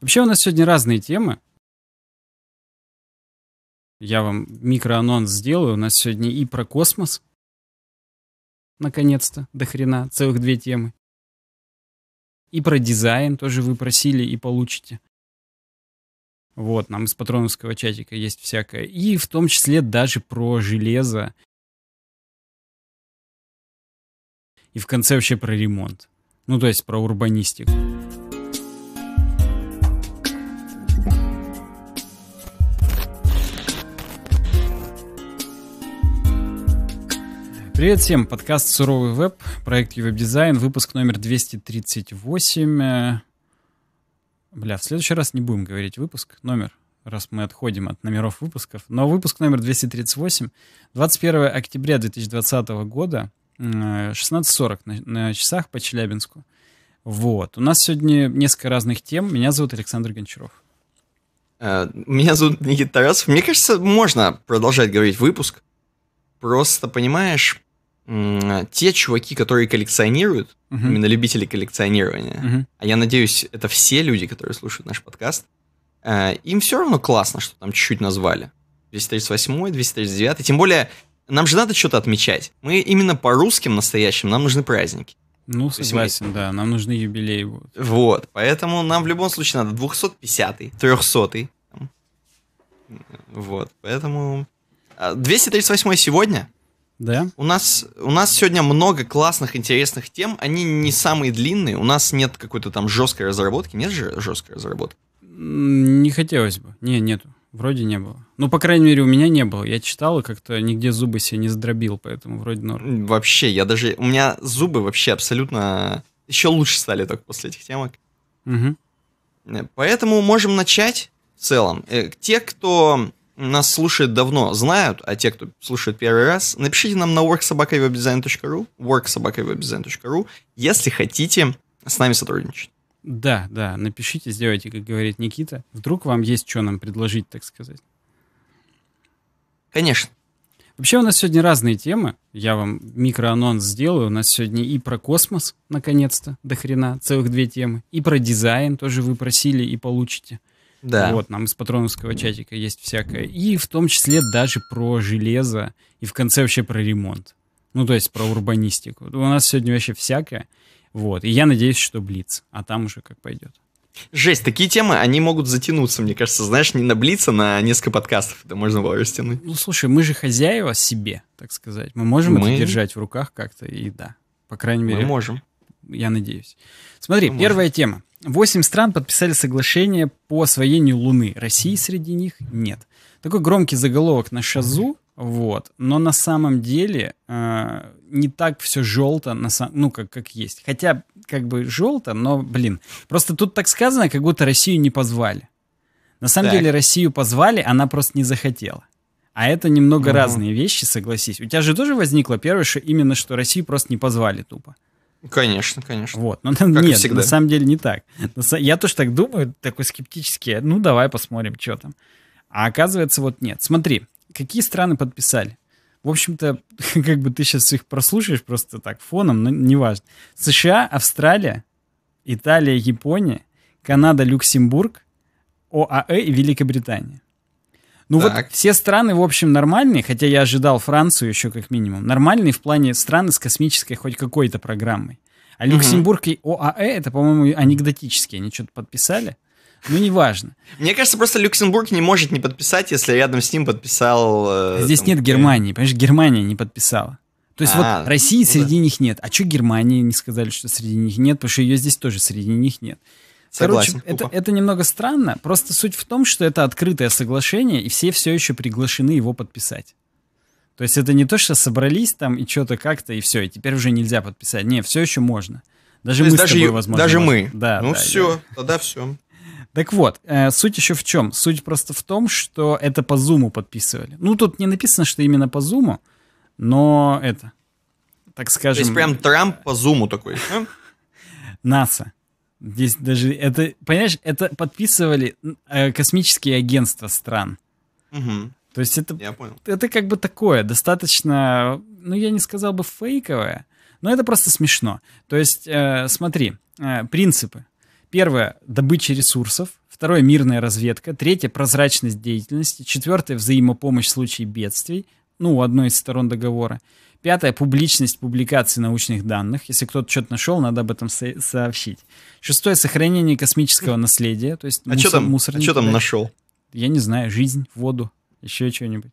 Вообще у нас сегодня разные темы. Я вам микроанонс сделаю. У нас сегодня и про космос. Наконец-то, до хрена, целых две темы. И про дизайн тоже вы просили и получите. Вот, нам из патроновского чатика есть всякое. И в том числе даже про железо. И в конце вообще про ремонт. Ну, то есть про урбанистику. Привет всем, подкаст «Суровый веб», проект «Ювеб Дизайн», выпуск номер 238. Э, бля, в следующий раз не будем говорить выпуск, номер, раз мы отходим от номеров выпусков. Но выпуск номер 238, 21 октября 2020 года, 16.40 э, на, на часах по Челябинску. Вот, у нас сегодня несколько разных тем. Меня зовут Александр Гончаров. Э, меня зовут Никита Тарасов. Мне кажется, можно продолжать говорить выпуск. Просто, понимаешь, те чуваки, которые коллекционируют, uh-huh. именно любители коллекционирования, uh-huh. а я надеюсь, это все люди, которые слушают наш подкаст, э, им все равно классно, что там чуть-чуть назвали. 238, 239, тем более нам же надо что-то отмечать. Мы именно по русским настоящим, нам нужны праздники. Ну, согласен, мы... да, нам нужны юбилеи. Вот. вот, поэтому нам в любом случае надо 250-й, 300-й. Вот, поэтому... 238 а, сегодня, да. У нас, у нас сегодня много классных, интересных тем. Они не самые длинные. У нас нет какой-то там жесткой разработки. Нет же жесткой разработки? Не хотелось бы. Не, нету. Вроде не было. Ну, по крайней мере, у меня не было. Я читал и как-то нигде зубы себе не сдробил, поэтому вроде норм. Вообще, я даже... У меня зубы вообще абсолютно... Еще лучше стали только после этих темок. Угу. Поэтому можем начать в целом. Э, те, кто нас слушают давно, знают, а те, кто слушает первый раз, напишите нам на worksobakawebdesign.ru worksobakawebdesign.ru, если хотите с нами сотрудничать. Да, да, напишите, сделайте, как говорит Никита. Вдруг вам есть что нам предложить, так сказать. Конечно. Вообще у нас сегодня разные темы. Я вам микроанонс сделаю. У нас сегодня и про космос, наконец-то, до хрена, целых две темы. И про дизайн тоже вы просили и получите. Да. Вот, нам из патроновского чатика есть всякое. И в том числе даже про железо. И в конце вообще про ремонт. Ну, то есть про урбанистику. У нас сегодня вообще всякое. Вот. И я надеюсь, что Блиц. А там уже как пойдет. Жесть, такие темы, они могут затянуться, мне кажется, знаешь, не на блиц, а на несколько подкастов. Это можно было растянуть. Ну, слушай, мы же хозяева себе, так сказать. Мы можем мы... это держать в руках как-то, и да. По крайней мере... Мы можем. Я надеюсь. Смотри, мы первая можем. тема. Восемь стран подписали соглашение по освоению Луны. России среди них нет. Такой громкий заголовок на Шазу, вот. Но на самом деле э, не так все желто, на сам... ну, как, как есть. Хотя, как бы желто, но, блин. Просто тут так сказано, как будто Россию не позвали. На самом так. деле Россию позвали, она просто не захотела. А это немного угу. разные вещи, согласись. У тебя же тоже возникло первое, что именно что Россию просто не позвали тупо. Конечно, конечно. Вот. Но, ну, как нет, всегда. на самом деле не так. Я тоже так думаю, такой скептически. Ну, давай посмотрим, что там. А оказывается, вот нет. Смотри, какие страны подписали? В общем-то, как бы ты сейчас их прослушаешь просто так фоном, но неважно. США, Австралия, Италия, Япония, Канада, Люксембург, ОАЭ и Великобритания. Ну так. вот все страны, в общем, нормальные, хотя я ожидал Францию еще как минимум. Нормальные в плане страны с космической хоть какой-то программой. А угу. Люксембург и ОАЭ, это, по-моему, анекдотические, Они что-то подписали. Ну, неважно. Мне кажется, просто Люксембург не может не подписать, если рядом с ним подписал... Э, Здесь там, нет э, Германии, понимаешь, Германия не подписала. То есть а, вот России ну среди да. них нет. А что Германии не сказали, что среди них нет? Потому что ее здесь тоже среди них нет. Короче, это, это немного странно. Просто суть в том, что это открытое соглашение, и все все еще приглашены его подписать. То есть это не то, что собрались там и что-то как-то, и все, и теперь уже нельзя подписать. Не, все еще можно. Даже мы даже с тобой, возможно. Даже можно. мы. Да, ну да, все, я... тогда все. Так вот, э, суть еще в чем? Суть просто в том, что это по зуму подписывали. Ну, тут не написано, что именно по зуму, но это, так скажем... То есть прям Трамп по зуму такой. НАСА. Здесь даже это, понимаешь, это подписывали э, космические агентства стран. Угу. То есть это, я понял. это как бы такое, достаточно, ну я не сказал бы фейковое, но это просто смешно. То есть э, смотри, э, принципы. Первое – добыча ресурсов. Второе – мирная разведка. Третье – прозрачность деятельности. Четвертое – взаимопомощь в случае бедствий. Ну, у одной из сторон договора. Пятое — публичность публикации научных данных. Если кто-то что-то нашел, надо об этом со- сообщить. Шестое — сохранение космического наследия. То есть а, а мусор, что там, мусорник, а что там нашел? Я не знаю, жизнь, воду, еще что-нибудь.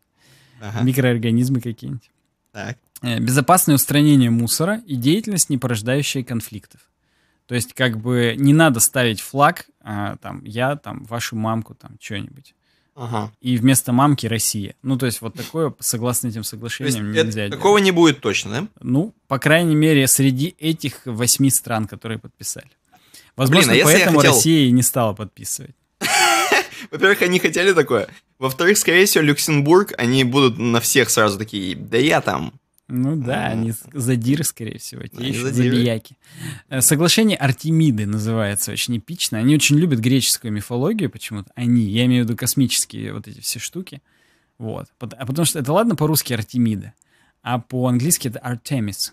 Ага. Микроорганизмы какие-нибудь. Так. Э, безопасное устранение мусора и деятельность, не порождающая конфликтов. То есть как бы не надо ставить флаг, а, там, я, там, вашу мамку, там, что-нибудь. Ага. И вместо мамки Россия. Ну, то есть вот такое, согласно этим соглашениям, то есть нельзя. Это, такого не будет точно, да? Ну, по крайней мере, среди этих восьми стран, которые подписали. Возможно, Блин, а поэтому хотел... Россия и не стала подписывать. Во-первых, они хотели такое. Во-вторых, скорее всего, Люксембург, они будут на всех сразу такие, да я там ну да, они задиры, скорее всего, эти они еще забияки. Э, соглашение Артемиды называется очень эпично. Они очень любят греческую мифологию почему-то. Они, я имею в виду космические вот эти все штуки. Вот. А потому что это ладно по-русски Артемида, а по-английски это Артемис.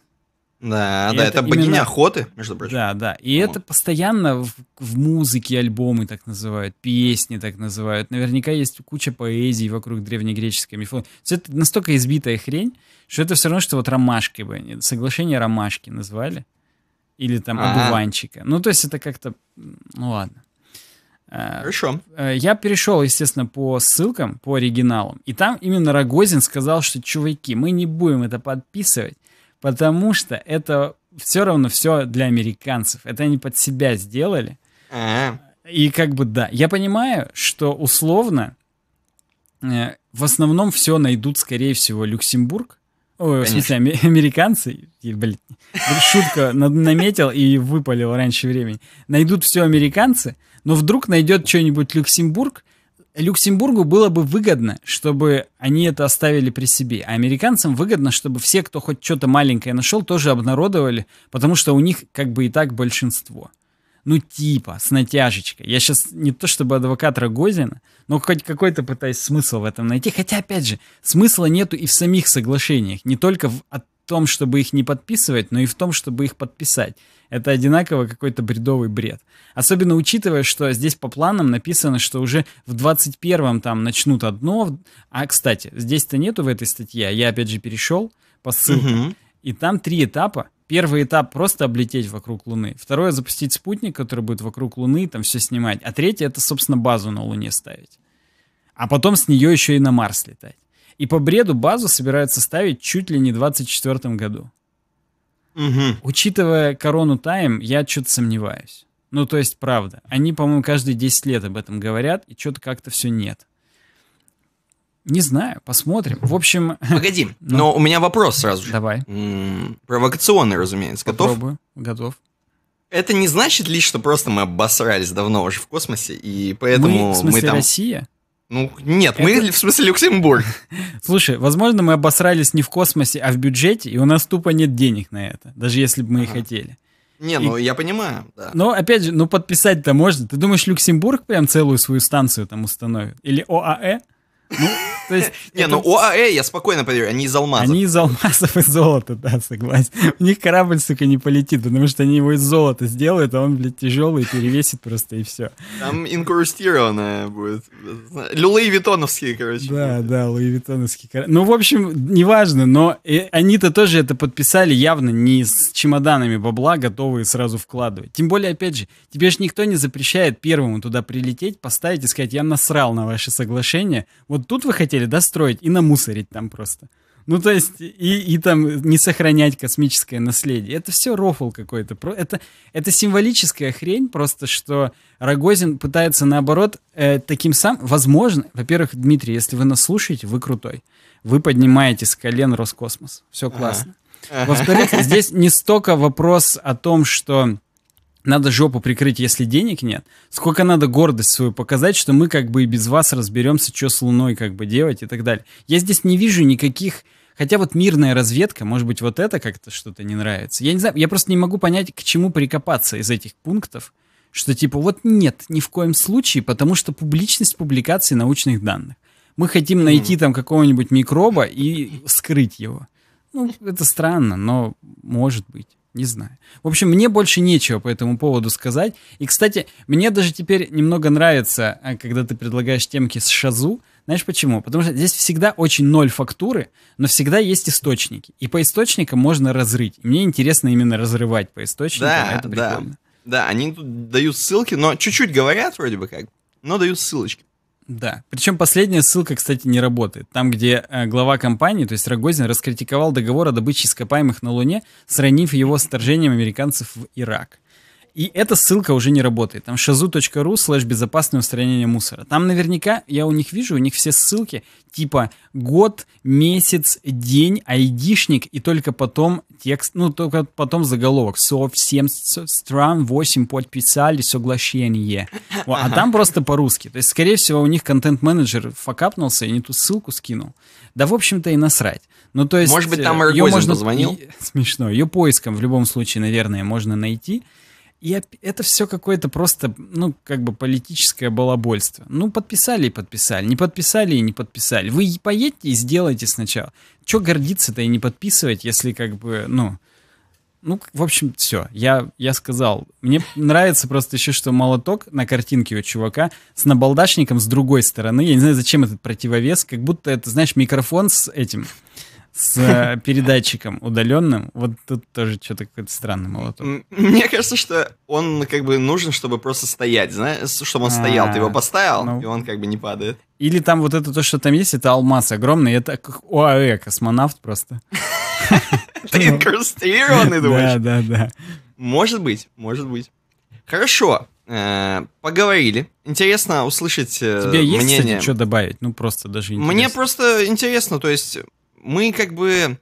Да, и да, это, это богиня именно... охоты, между прочим. Да, да. И это постоянно в, в музыке альбомы так называют, песни так называют. Наверняка есть куча поэзии вокруг древнегреческой мифологии. Все это настолько избитая хрень, что это все равно, что вот ромашки бы, они, соглашение ромашки назвали. Или там А-а-а. одуванчика. Ну, то есть это как-то... Ну, ладно. А, Хорошо. Э, я перешел, естественно, по ссылкам, по оригиналам. И там именно Рогозин сказал, что, чуваки, мы не будем это подписывать. Потому что это все равно все для американцев. Это они под себя сделали. А-а-а. И как бы да. Я понимаю, что условно э, в основном все найдут, скорее всего, Люксембург. Ой, в смысле, американцы, блин, шутка наметил и выпалил раньше времени. Найдут все американцы, но вдруг найдет что-нибудь Люксембург, Люксембургу было бы выгодно, чтобы они это оставили при себе, а американцам выгодно, чтобы все, кто хоть что-то маленькое нашел, тоже обнародовали, потому что у них как бы и так большинство. Ну типа, с натяжечкой. Я сейчас не то чтобы адвокат Рогозина, но хоть какой-то пытаюсь смысл в этом найти. Хотя, опять же, смысла нету и в самих соглашениях, не только в, от, том, чтобы их не подписывать, но и в том, чтобы их подписать. Это одинаково какой-то бредовый бред. Особенно учитывая, что здесь по планам написано, что уже в 21-м там начнут одно. А, кстати, здесь-то нету в этой статье. А я, опять же, перешел по ссылке Угу. И там три этапа. Первый этап просто облететь вокруг Луны. Второе запустить спутник, который будет вокруг Луны, там все снимать. А третье это, собственно, базу на Луне ставить. А потом с нее еще и на Марс летать. И по бреду базу собираются ставить чуть ли не в 2024 году. Угу. Учитывая корону тайм, я что-то сомневаюсь. Ну, то есть, правда. Они, по-моему, каждые 10 лет об этом говорят, и что-то как-то все нет. Не знаю, посмотрим. В общем... Погоди, ну, но у меня вопрос сразу же. Давай. провокационный, разумеется. Готов? Попробую. Готов. Это не значит ли, что просто мы обосрались давно уже в космосе, и поэтому мы, в смысле, мы там... Россия? Ну, нет, это... мы в смысле Люксембург. Слушай, возможно, мы обосрались не в космосе, а в бюджете, и у нас тупо нет денег на это, даже если бы мы ага. и хотели. Не, ну и... я понимаю, да. Но опять же, ну подписать-то можно. Ты думаешь, Люксембург прям целую свою станцию там установит? Или ОАЭ? Ну, то есть... Не, ну ОАЭ я спокойно поверю, они из алмазов. Они из алмазов и золота, да, согласен. У них корабль, сука, не полетит, потому что они его из золота сделают, а он, блядь, тяжелый, перевесит просто и все. Там инкрустированная будет. Луи Витоновские, короче. Да, да, Луи Витоновские. Ну, в общем, неважно, но они-то тоже это подписали явно не с чемоданами бабла, готовые сразу вкладывать. Тем более, опять же, тебе же никто не запрещает первому туда прилететь, поставить и сказать, я насрал на ваше соглашение, вот вот тут вы хотели достроить и намусорить там просто. Ну, то есть, и, и там не сохранять космическое наследие. Это все рофл какой-то. Это, это символическая хрень, просто что Рогозин пытается, наоборот, э, таким сам... Возможно, во-первых, Дмитрий, если вы нас слушаете, вы крутой. Вы поднимаете с колен Роскосмос. Все классно. Ага. Во-вторых, здесь не столько вопрос о том, что надо жопу прикрыть, если денег нет. Сколько надо гордость свою показать, что мы как бы и без вас разберемся, что с Луной как бы делать и так далее. Я здесь не вижу никаких... Хотя вот мирная разведка, может быть, вот это как-то что-то не нравится. Я не знаю, я просто не могу понять, к чему прикопаться из этих пунктов, что типа вот нет, ни в коем случае, потому что публичность публикации научных данных. Мы хотим найти там какого-нибудь микроба и скрыть его. Ну, это странно, но может быть. Не знаю. В общем, мне больше нечего по этому поводу сказать. И, кстати, мне даже теперь немного нравится, э, когда ты предлагаешь темки с шазу. Знаешь почему? Потому что здесь всегда очень ноль фактуры, но всегда есть источники. И по источникам можно разрыть. мне интересно именно разрывать по источникам. Да, это прикольно. Да. да, они тут дают ссылки, но чуть-чуть говорят вроде бы как, но дают ссылочки. Да. Причем последняя ссылка, кстати, не работает. Там, где э, глава компании, то есть Рогозин, раскритиковал договор о добыче ископаемых на Луне, сравнив его с вторжением американцев в Ирак. И эта ссылка уже не работает. Там shazu.ru слэш безопасное устранение мусора. Там наверняка, я у них вижу, у них все ссылки типа год, месяц, день, айдишник и только потом текст, ну только потом заголовок. Со Совсем стран 8 подписали соглашение. О, а там просто по-русски. То есть, скорее всего, у них контент-менеджер факапнулся и не ту ссылку скинул. Да, в общем-то, и насрать. Ну, то есть... Может быть, там Эргозин можно... позвонил? Смешно. Ее поиском в любом случае, наверное, можно найти. И это все какое-то просто, ну, как бы политическое балабольство. Ну, подписали и подписали, не подписали и не подписали. Вы поедете и сделайте сначала. Че гордиться-то и не подписывать, если как бы, ну... Ну, в общем, все. Я, я сказал. Мне нравится просто еще, что молоток на картинке у чувака с набалдашником с другой стороны. Я не знаю, зачем этот противовес. Как будто это, знаешь, микрофон с этим, с э, передатчиком удаленным, вот тут тоже что-то какое то странное молоток. Мне кажется, что он как бы нужен, чтобы просто стоять, знаешь, чтобы он стоял. Ты его а, поставил, ну... и он как бы не падает. Или там вот это то, что там есть, это алмаз огромный, это как ОАЭ, космонавт просто. Ты инкрустированный, думаешь? Да, да, да. Может быть, может быть. Хорошо, э, поговорили. Интересно услышать э, Тебе есть, мнение. Кстати, что добавить? Ну, просто даже интересно. Мне просто интересно, то есть мы как бы...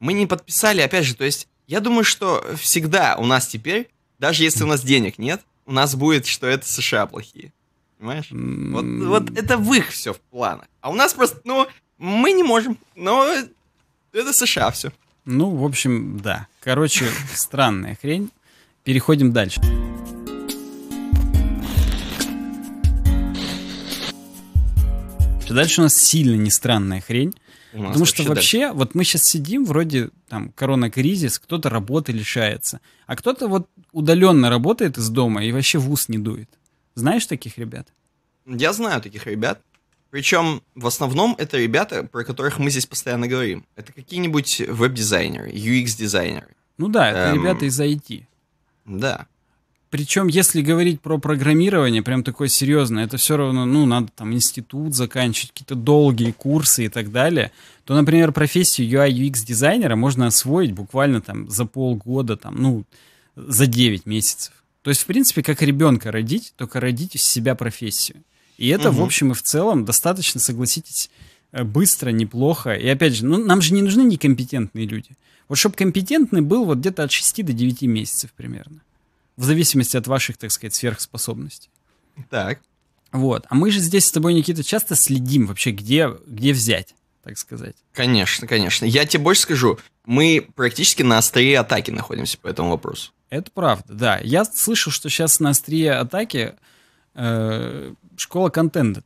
Мы не подписали, опять же, то есть я думаю, что всегда у нас теперь, даже если у нас денег нет, у нас будет, что это США плохие. Понимаешь? Вот, вот это в их все в планах. А у нас просто, ну, мы не можем, но это США все. Ну, в общем, да. Короче, странная хрень. Переходим дальше. Дальше у нас сильно не странная хрень. Потому что вообще, дальше. вот мы сейчас сидим, вроде там корона-кризис, кто-то работы лишается, а кто-то вот удаленно работает из дома и вообще в ус не дует. Знаешь таких ребят? Я знаю таких ребят. Причем в основном это ребята, про которых мы здесь постоянно говорим. Это какие-нибудь веб-дизайнеры, UX-дизайнеры. Ну да, это эм, ребята из IT. Да. Причем, если говорить про программирование, прям такое серьезное, это все равно, ну, надо там институт заканчивать, какие-то долгие курсы и так далее, то, например, профессию UI UX дизайнера можно освоить буквально там за полгода, там, ну, за 9 месяцев. То есть, в принципе, как ребенка родить, только родить из себя профессию. И это, угу. в общем и в целом, достаточно, согласитесь, э, быстро, неплохо. И опять же, ну, нам же не нужны некомпетентные люди. Вот чтобы компетентный был вот где-то от 6 до 9 месяцев примерно в зависимости от ваших, так сказать, сверхспособностей. Так. Вот. А мы же здесь с тобой, Никита, часто следим вообще, где, где взять, так сказать. Конечно, конечно. Я тебе больше скажу, мы практически на острие атаки находимся по этому вопросу. Это правда, да. Я слышал, что сейчас на острие атаки э, школа контента.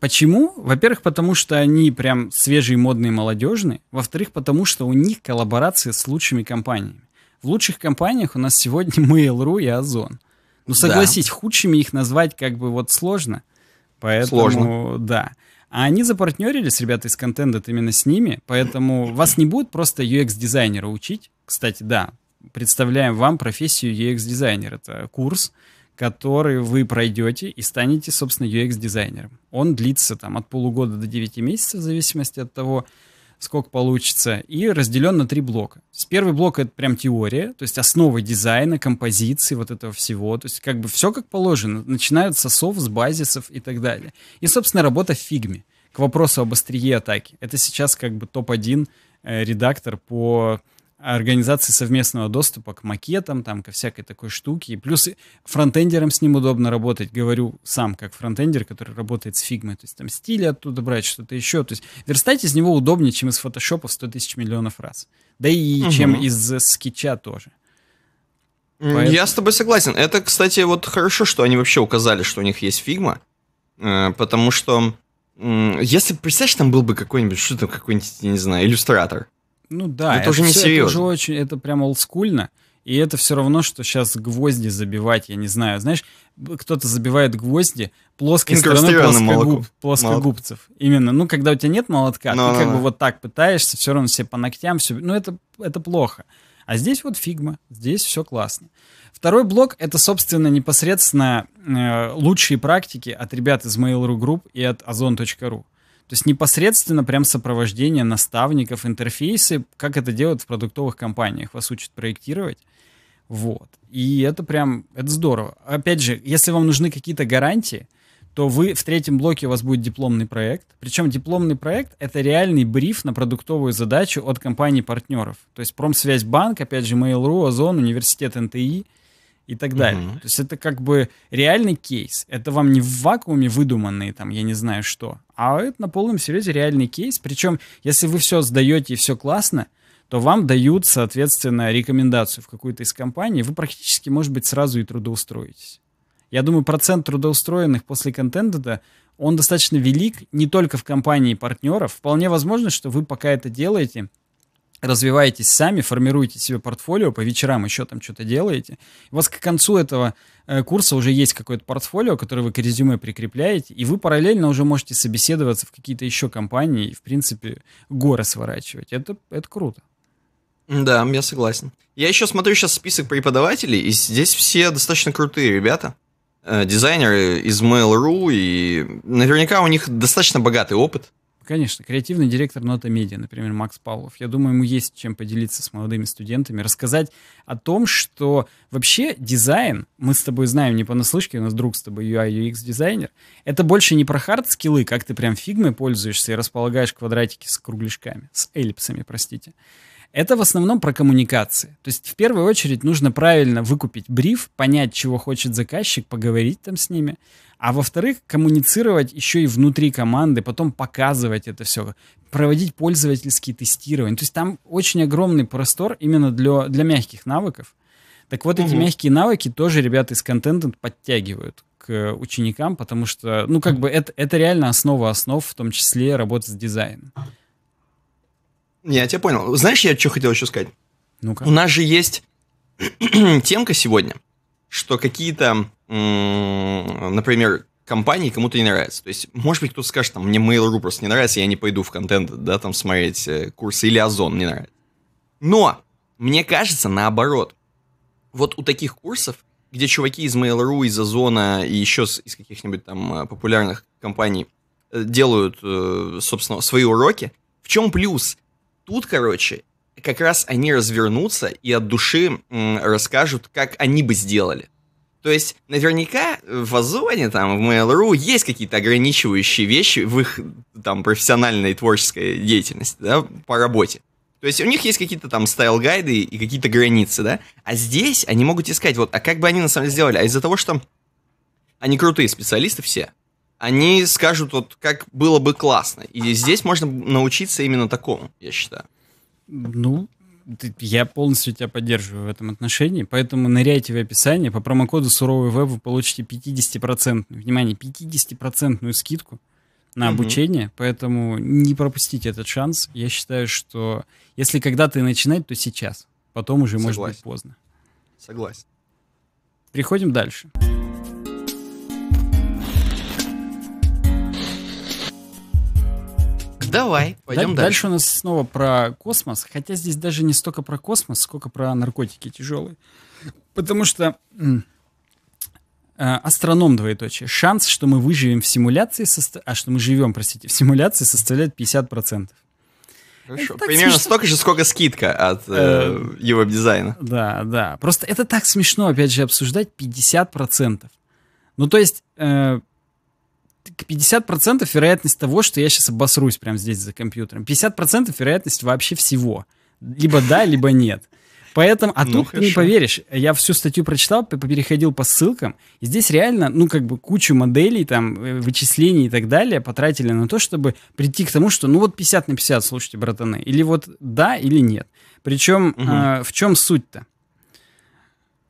Почему? Во-первых, потому что они прям свежие, модные, молодежные. Во-вторых, потому что у них коллаборации с лучшими компаниями лучших компаниях у нас сегодня Mail.ru и Озон. Ну, согласись, да. худшими их назвать как бы вот сложно. Поэтому, сложно. да. А они запартнерились, ребята из контента именно с ними, поэтому вас не будут просто UX-дизайнера учить. Кстати, да, представляем вам профессию UX-дизайнер. Это курс, который вы пройдете и станете, собственно, UX-дизайнером. Он длится там от полугода до 9 месяцев, в зависимости от того, сколько получится, и разделен на три блока. С есть первый блок — это прям теория, то есть основы дизайна, композиции, вот этого всего. То есть как бы все как положено. Начинают со сов, с базисов и так далее. И, собственно, работа в фигме. К вопросу об острие атаки. Это сейчас как бы топ-1 э, редактор по организации совместного доступа к макетам, там, ко всякой такой штуке. И плюс фронтендерам с ним удобно работать, говорю сам, как фронтендер, который работает с фигмой. То есть там стиль оттуда брать, что-то еще. То есть верстать из него удобнее, чем из фотошопа в 100 тысяч миллионов раз. Да и угу. чем из скетча тоже. Поэтому... Я с тобой согласен. Это, кстати, вот хорошо, что они вообще указали, что у них есть фигма, э, потому что если, представляешь, там был бы какой-нибудь, что там, какой-нибудь, не знаю, иллюстратор, ну да, это, это уже не все, серьезно. Это уже очень, это прям олдскульно. И это все равно, что сейчас гвозди забивать, я не знаю. Знаешь, кто-то забивает гвозди плоской стороной плоскогуб, плоскогубцев. Молот. Именно. Ну, когда у тебя нет молотка, Но, ты как бы вот так пытаешься, все равно все по ногтям, все. Ну, это, это плохо. А здесь вот фигма, здесь все классно. Второй блок — это, собственно, непосредственно э, лучшие практики от ребят из Mail.ru Group и от ozon.ru. То есть непосредственно прям сопровождение наставников, интерфейсы, как это делают в продуктовых компаниях. Вас учат проектировать. Вот. И это прям, это здорово. Опять же, если вам нужны какие-то гарантии, то вы в третьем блоке у вас будет дипломный проект. Причем дипломный проект — это реальный бриф на продуктовую задачу от компании партнеров То есть Промсвязьбанк, опять же, Mail.ru, Озон, Университет НТИ — и так далее. Угу. То есть это как бы реальный кейс. Это вам не в вакууме выдуманные там, я не знаю что, а это на полном серьезе реальный кейс. Причем, если вы все сдаете и все классно, то вам дают, соответственно, рекомендацию в какую-то из компаний, вы практически, может быть, сразу и трудоустроитесь. Я думаю, процент трудоустроенных после контента он достаточно велик не только в компании партнеров. Вполне возможно, что вы пока это делаете, развиваетесь сами, формируете себе портфолио, по вечерам еще там что-то делаете. У вас к концу этого э, курса уже есть какое-то портфолио, которое вы к резюме прикрепляете, и вы параллельно уже можете собеседоваться в какие-то еще компании и, в принципе, горы сворачивать. Это, это круто. Да, я согласен. Я еще смотрю сейчас список преподавателей, и здесь все достаточно крутые ребята. Э, дизайнеры из Mail.ru, и наверняка у них достаточно богатый опыт. Конечно, креативный директор Нота Медиа, например, Макс Павлов. Я думаю, ему есть чем поделиться с молодыми студентами, рассказать о том, что вообще дизайн, мы с тобой знаем не понаслышке, у нас друг с тобой UI, UX дизайнер, это больше не про хард-скиллы, как ты прям фигмой пользуешься и располагаешь квадратики с кругляшками, с эллипсами, простите. Это в основном про коммуникации. То есть в первую очередь нужно правильно выкупить бриф, понять, чего хочет заказчик, поговорить там с ними. А во-вторых, коммуницировать еще и внутри команды, потом показывать это все, проводить пользовательские тестирования. То есть там очень огромный простор именно для, для мягких навыков. Так вот, угу. эти мягкие навыки тоже ребята из контента подтягивают к ученикам, потому что, ну, как бы это, это реально основа основ, в том числе работы с дизайном. Не, Я тебя понял. Знаешь, я что хотел еще сказать? Ну-ка. У нас же есть темка сегодня, что какие-то, например, компании кому-то не нравятся. То есть, может быть, кто-то скажет, там, мне Mail.ru просто не нравится, я не пойду в контент, да, там смотреть э, курсы, или Озон не нравится. Но, мне кажется, наоборот. Вот у таких курсов, где чуваки из Mail.ru, из Озона и еще из каких-нибудь там э, популярных компаний э, делают, собственно, свои уроки, в чем плюс? тут, короче, как раз они развернутся и от души расскажут, как они бы сделали. То есть, наверняка в Озоне, там, в Mail.ru есть какие-то ограничивающие вещи в их, там, профессиональной творческой деятельности, да, по работе. То есть у них есть какие-то там стайл-гайды и какие-то границы, да? А здесь они могут искать, вот, а как бы они на самом деле сделали? А из-за того, что они крутые специалисты все, они скажут, вот как было бы классно. И здесь можно научиться именно такому, я считаю. Ну, я полностью тебя поддерживаю в этом отношении, поэтому ныряйте в описание. По промокоду суровый веб вы получите 50%, внимание, 50% скидку на обучение, mm-hmm. поэтому не пропустите этот шанс. Я считаю, что если когда-то и начинать, то сейчас. Потом уже Согласен. может быть поздно. Согласен. Переходим дальше. Дальше. Давай, пойдем дальше. Дальше у нас снова про космос, хотя здесь даже не столько про космос, сколько про наркотики тяжелые. Потому что э, астроном двоеточие. Шанс, что мы выживем в симуляции, состо... а что мы живем, простите, в симуляции составляет 50%. Хорошо. Примерно смешно. столько же, сколько скидка от э, э, его дизайна. Да, да. Просто это так смешно, опять же, обсуждать 50%. Ну, то есть, э, 50% вероятность того, что я сейчас обосрусь прямо здесь за компьютером. 50% вероятность вообще всего. Либо да, либо нет. Поэтому, а ну, тут хорошо. ты не поверишь, я всю статью прочитал, переходил по ссылкам, и здесь реально, ну, как бы кучу моделей, там, э, вычислений и так далее потратили на то, чтобы прийти к тому, что, ну, вот 50 на 50, слушайте, братаны, или вот да, или нет. Причем, угу. э, а, в чем суть-то?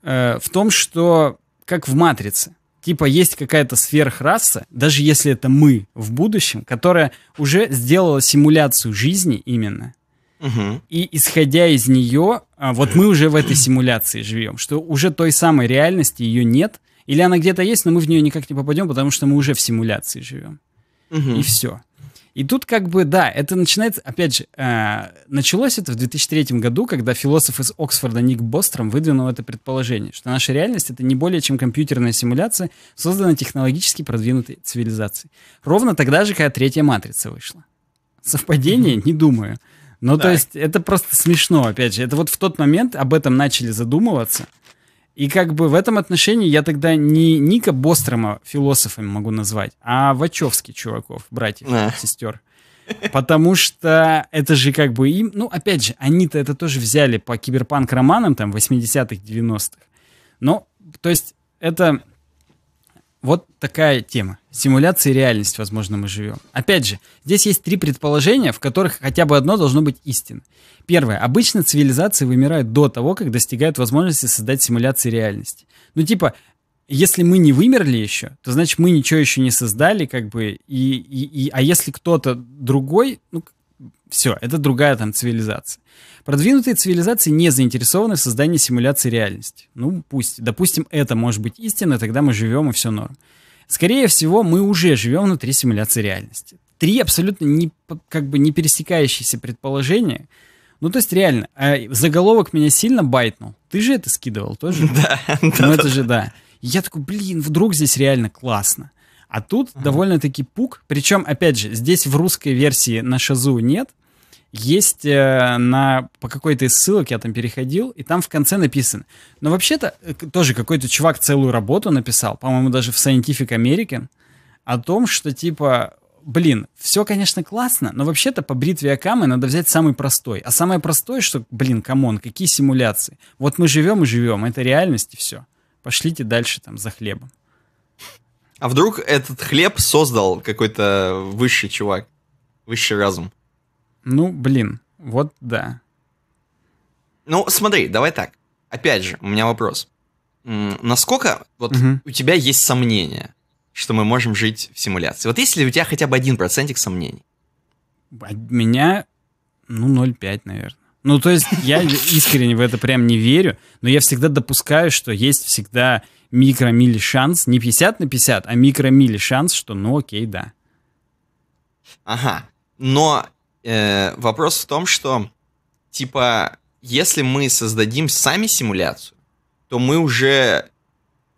Э, в том, что, как в «Матрице», Типа есть какая-то сверхраса, даже если это мы в будущем, которая уже сделала симуляцию жизни именно. Угу. И исходя из нее, а, вот мы уже в этой симуляции живем, что уже той самой реальности ее нет, или она где-то есть, но мы в нее никак не попадем, потому что мы уже в симуляции живем. Угу. И все. И тут как бы, да, это начинается, опять же, э, началось это в 2003 году, когда философ из Оксфорда Ник Бостром выдвинул это предположение, что наша реальность — это не более чем компьютерная симуляция, созданная технологически продвинутой цивилизацией. Ровно тогда же, когда третья матрица вышла. Совпадение? Не думаю. Ну, то есть, это просто смешно, опять же. Это вот в тот момент об этом начали задумываться — и как бы в этом отношении я тогда не Ника Бострома философами могу назвать, а Вачовски чуваков, братьев, а. сестер. Потому что это же как бы им... Ну, опять же, они-то это тоже взяли по киберпанк-романам там 80-х, 90-х. Но, то есть, это вот такая тема. Симуляция и реальность, возможно, мы живем. Опять же, здесь есть три предположения, в которых хотя бы одно должно быть истинно. Первое. Обычно цивилизации вымирают до того, как достигают возможности создать симуляции реальности. Ну типа, если мы не вымерли еще, то значит мы ничего еще не создали, как бы, и, и, и а если кто-то другой, ну, все, это другая там цивилизация. Продвинутые цивилизации не заинтересованы в создании симуляции реальности. Ну, пусть. Допустим, это может быть истина, тогда мы живем и все норм. Скорее всего, мы уже живем внутри симуляции реальности. Три абсолютно не, как бы не пересекающиеся предположения. Ну, то есть реально, а заголовок меня сильно байтнул. Ты же это скидывал тоже? Да. Ну, это же да. Я такой, блин, вдруг здесь реально классно. А тут ага. довольно-таки пук. Причем, опять же, здесь в русской версии на шазу нет. Есть э, на, по какой-то из ссылок, я там переходил, и там в конце написано. Но вообще-то э, тоже какой-то чувак целую работу написал, по-моему, даже в Scientific American, о том, что типа блин, все, конечно, классно, но вообще-то по бритве Акамы надо взять самый простой. А самое простое, что, блин, камон, какие симуляции. Вот мы живем и живем, это реальность и все. Пошлите дальше там за хлебом. А вдруг этот хлеб создал какой-то высший чувак, высший разум? Ну, блин, вот да. Ну, смотри, давай так. Опять же, у меня вопрос. Насколько вот угу. у тебя есть сомнения, что мы можем жить в симуляции? Вот если у тебя хотя бы один процентик сомнений? От а меня, ну, 0,5, наверное. Ну, то есть я искренне в это прям не верю, но я всегда допускаю, что есть всегда микромиль шанс, не 50 на 50, а микромиль шанс, что ну окей, да. Ага, но э, вопрос в том, что типа, если мы создадим сами симуляцию, то мы уже...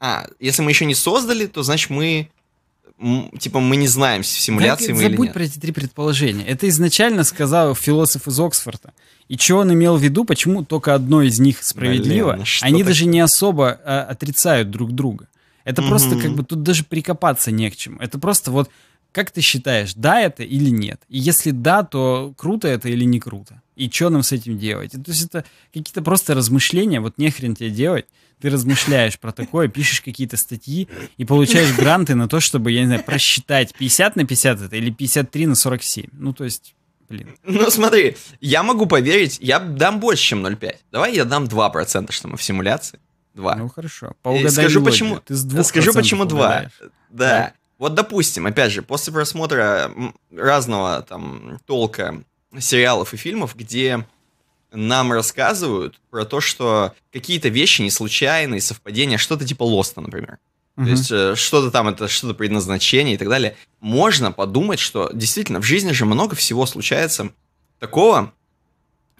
А, если мы еще не создали, то значит мы... Типа мы не знаем, в симуляции так, мы или нет. Забудь про эти три предположения. Это изначально сказал философ из Оксфорда. И чего он имел в виду, почему только одно из них справедливо, Блин, ну они даже не особо а, отрицают друг друга. Это угу. просто как бы тут даже прикопаться не к чему. Это просто вот как ты считаешь, да это или нет? И если да, то круто это или не круто? И что нам с этим делать? То есть это какие-то просто размышления, вот не хрен тебе делать. Ты размышляешь про такое, пишешь какие-то статьи и получаешь гранты на то, чтобы, я не знаю, просчитать 50 на 50 это или 53 на 47. Ну, то есть блин. Ну смотри, я могу поверить, я дам больше, чем 0,5. Давай я дам 2%, что мы в симуляции. 2. Ну хорошо, по э, Скажу, почему, Ты с скажу, почему 2. Угадаешь. Да. да. Вот допустим, опять же, после просмотра разного там толка сериалов и фильмов, где нам рассказывают про то, что какие-то вещи не случайные, совпадения, что-то типа Лоста, например. Угу. То есть э, что-то там, это что-то предназначение и так далее. Можно подумать, что действительно в жизни же много всего случается такого,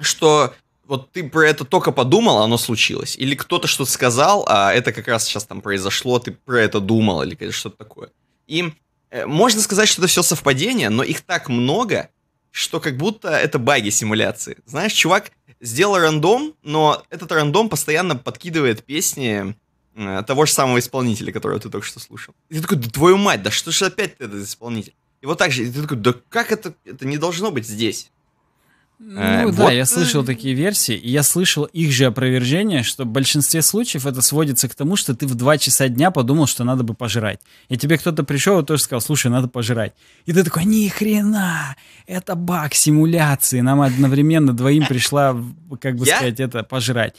что вот ты про это только подумал, а оно случилось. Или кто-то что-то сказал, а это как раз сейчас там произошло, ты про это думал, или что-то такое. И э, можно сказать, что это все совпадение, но их так много, что как будто это баги симуляции. Знаешь, чувак сделал рандом, но этот рандом постоянно подкидывает песни Э, того же самого исполнителя, которого ты только что слушал. И ты такой, да твою мать, да что же опять ты этот исполнитель? И вот так же, и ты такой, да как это, это не должно быть здесь? Ну э, да, вот. я слышал такие версии, и я слышал их же опровержение, что в большинстве случаев это сводится к тому, что ты в 2 часа дня подумал, что надо бы пожрать. И тебе кто-то пришел и тоже сказал, слушай, надо пожрать. И ты такой, ни хрена, это баг симуляции, нам одновременно двоим пришла, как бы я? сказать, это пожрать.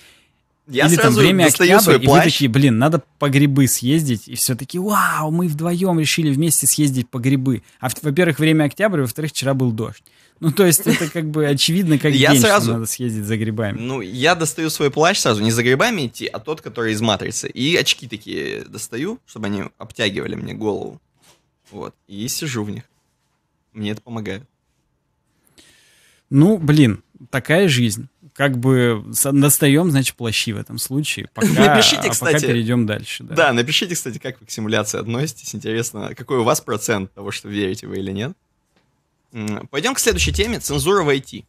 Я Или там время октября, и вы такие, блин, надо по грибы съездить, и все таки вау, мы вдвоем решили вместе съездить по грибы. А, во-первых, время октября, во-вторых, вчера был дождь. Ну, то есть это как бы очевидно, как я день, сразу, что надо съездить за грибами. Ну, я достаю свой плащ сразу, не за грибами идти, а тот, который из матрицы. И очки такие достаю, чтобы они обтягивали мне голову. Вот, и сижу в них. Мне это помогает. Ну, блин, такая жизнь как бы достаем, значит, плащи в этом случае. Пока, напишите, а кстати, пока перейдем дальше. Да. да, напишите, кстати, как вы к симуляции относитесь. Интересно, какой у вас процент того, что верите вы или нет. Пойдем к следующей теме. Цензура в IT.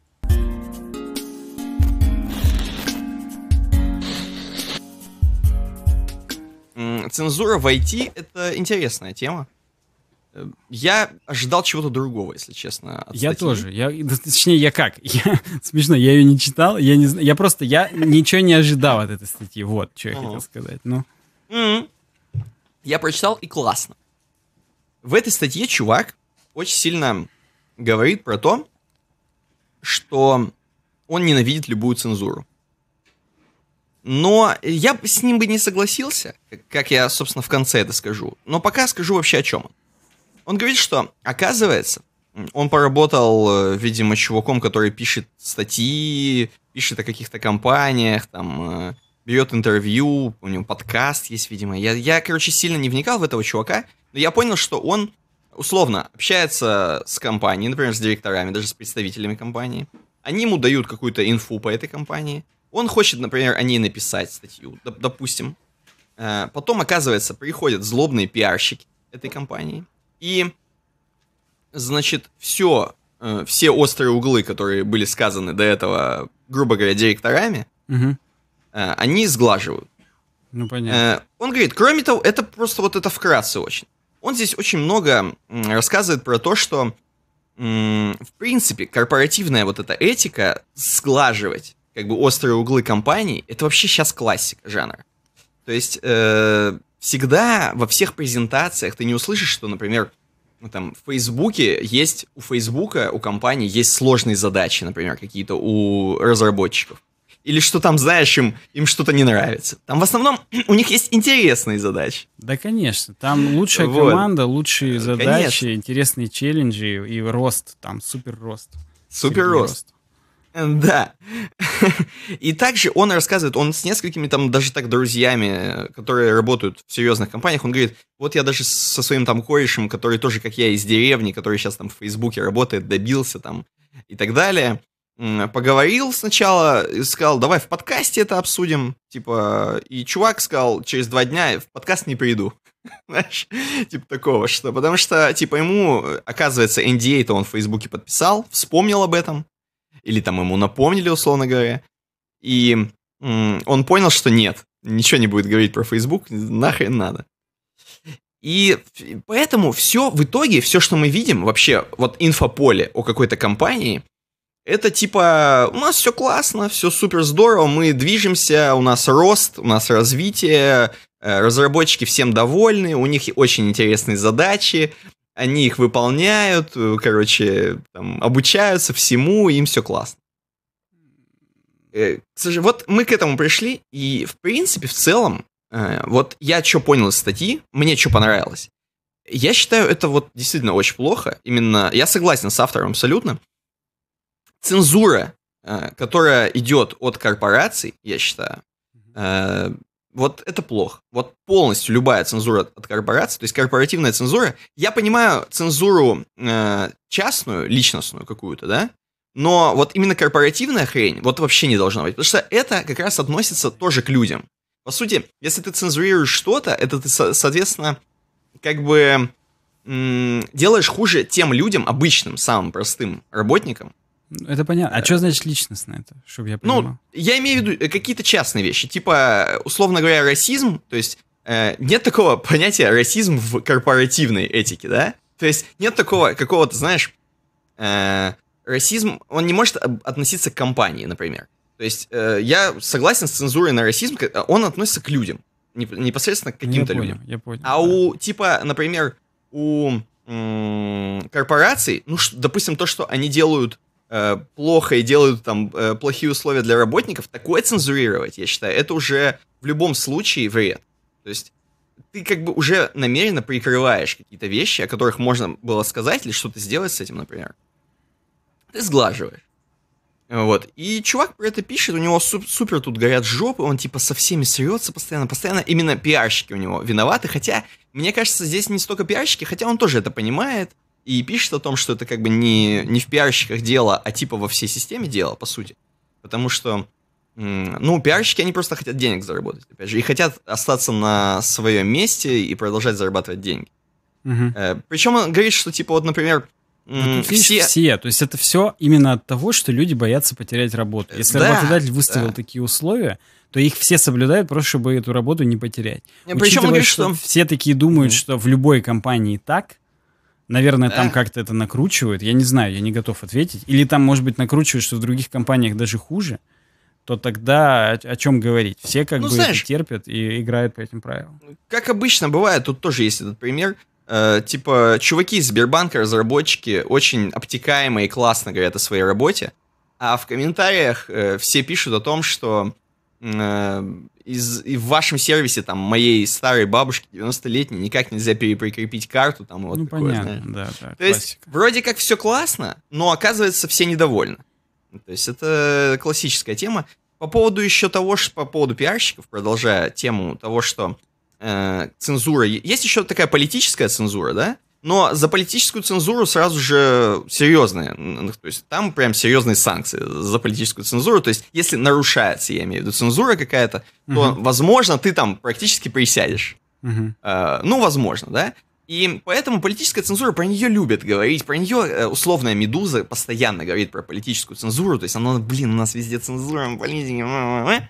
Цензура в IT — это интересная тема. Я ожидал чего-то другого, если честно. я статьи. тоже. Я, точнее, я как? Я, смешно, я ее не читал. Я, не, я просто я ничего не ожидал от этой статьи. Вот, что я хотел сказать. Ну. Я прочитал, и классно. В этой статье чувак очень сильно говорит про то, что он ненавидит любую цензуру. Но я с ним бы не согласился, как я, собственно, в конце это скажу. Но пока скажу вообще о чем он. Он говорит, что, оказывается, он поработал, э, видимо, чуваком, который пишет статьи, пишет о каких-то компаниях, там, э, берет интервью, у него подкаст есть, видимо. Я, я, короче, сильно не вникал в этого чувака, но я понял, что он, условно, общается с компанией, например, с директорами, даже с представителями компании. Они ему дают какую-то инфу по этой компании. Он хочет, например, о ней написать статью, допустим. Э, потом, оказывается, приходят злобные пиарщики этой компании и, значит, все, э, все острые углы, которые были сказаны до этого, грубо говоря, директорами, угу. они сглаживают. Ну, понятно. Э, он говорит, кроме того, это просто вот это вкратце очень. Он здесь очень много рассказывает про то, что, в принципе, корпоративная вот эта этика сглаживать как бы острые углы компании, это вообще сейчас классика жанра. То есть э, всегда во всех презентациях ты не услышишь, что, например, ну, там, в Фейсбуке есть, у Фейсбука, у компании есть сложные задачи, например, какие-то у разработчиков. Или что там, знаешь, им, им что-то не нравится. Там в основном у них есть интересные задачи. Да, конечно. Там лучшая вот. команда, лучшие э, задачи, конечно. интересные челленджи и рост, там супер рост. Супер рост. рост. Да. И также он рассказывает, он с несколькими там даже так друзьями, которые работают в серьезных компаниях, он говорит, вот я даже со своим там корешем, который тоже, как я, из деревни, который сейчас там в Фейсбуке работает, добился там и так далее, поговорил сначала, сказал, давай в подкасте это обсудим, типа, и чувак сказал, через два дня в подкаст не приду. Знаешь, типа такого, что, потому что, типа, ему, оказывается, NDA-то он в Фейсбуке подписал, вспомнил об этом, или там ему напомнили, условно говоря, и он понял, что нет, ничего не будет говорить про Facebook, нахрен надо. И поэтому все, в итоге, все, что мы видим, вообще, вот инфополе о какой-то компании, это типа, у нас все классно, все супер здорово, мы движемся, у нас рост, у нас развитие, э, разработчики всем довольны, у них очень интересные задачи, они их выполняют, э, короче, там, обучаются всему, им все классно. Э, слушай, вот мы к этому пришли, и в принципе, в целом, э, вот я что понял из статьи, мне что понравилось. Я считаю, это вот действительно очень плохо. Именно я согласен с автором абсолютно. Цензура, которая идет от корпораций, я считаю, вот это плохо. Вот полностью любая цензура от корпорации, то есть корпоративная цензура. Я понимаю цензуру э, частную, личностную какую-то, да, но вот именно корпоративная хрень вот вообще не должна быть, потому что это как раз относится тоже к людям. По сути, если ты цензурируешь что-то, это ты, соответственно, как бы делаешь хуже тем людям, обычным, самым простым работникам, это понятно. А э, что значит личностное это, чтобы я ну, понимал? Ну, я имею в виду э, какие-то частные вещи, типа, условно говоря, расизм, то есть э, нет такого понятия расизм в корпоративной этике, да? То есть нет такого какого-то, знаешь, э, расизм, он не может относиться к компании, например. То есть э, я согласен с цензурой на расизм, он относится к людям, непосредственно к ну, каким-то людям. Я понял. А да. у, типа, например, у корпораций, ну, допустим, то, что они делают Э, плохо и делают там э, плохие условия для работников, такое цензурировать, я считаю, это уже в любом случае вред. То есть ты как бы уже намеренно прикрываешь какие-то вещи, о которых можно было сказать или что-то сделать с этим, например. Ты сглаживаешь. Вот. И чувак про это пишет, у него суп, супер тут горят жопы, он типа со всеми срется постоянно, постоянно именно пиарщики у него виноваты, хотя, мне кажется, здесь не столько пиарщики, хотя он тоже это понимает, и пишет о том, что это как бы не, не в пиарщиках дело, а типа во всей системе дело, по сути. Потому что, ну, пиарщики, они просто хотят денег заработать, опять же, и хотят остаться на своем месте и продолжать зарабатывать деньги. Угу. Э, Причем он говорит, что типа вот, например, ну, все... все. То есть это все именно от того, что люди боятся потерять работу. Э, Если да, работодатель выставил да. такие условия, то их все соблюдают просто, чтобы эту работу не потерять. Причем он говорит, что... что все такие думают, mm что в любой компании так, Наверное, там как-то это накручивают. Я не знаю, я не готов ответить. Или там, может быть, накручивают, что в других компаниях даже хуже. То тогда о, о чем говорить? Все как ну, бы знаешь, терпят и играют по этим правилам. Как обычно бывает, тут тоже есть этот пример. Э, типа, чуваки из Сбербанка, разработчики, очень обтекаемо и классно говорят о своей работе. А в комментариях э, все пишут о том, что э, из, и в вашем сервисе, там, моей старой бабушки 90-летней, никак нельзя переприкрепить карту, там, вот ну, такое, понятно, знаешь. да, да, То классика. есть, вроде как все классно, но оказывается, все недовольны. То есть, это классическая тема. По поводу еще того, что, по поводу пиарщиков, продолжая тему того, что э, цензура... Есть еще такая политическая цензура, да? Но за политическую цензуру сразу же серьезные, то есть там прям серьезные санкции за политическую цензуру. То есть если нарушается, я имею в виду, цензура какая-то, угу. то, возможно, ты там практически присядешь. Угу. Э, ну, возможно, да? И поэтому политическая цензура, про нее любят говорить, про нее э, условная «Медуза» постоянно говорит про политическую цензуру, то есть она, блин, у нас везде цензура, политики, э,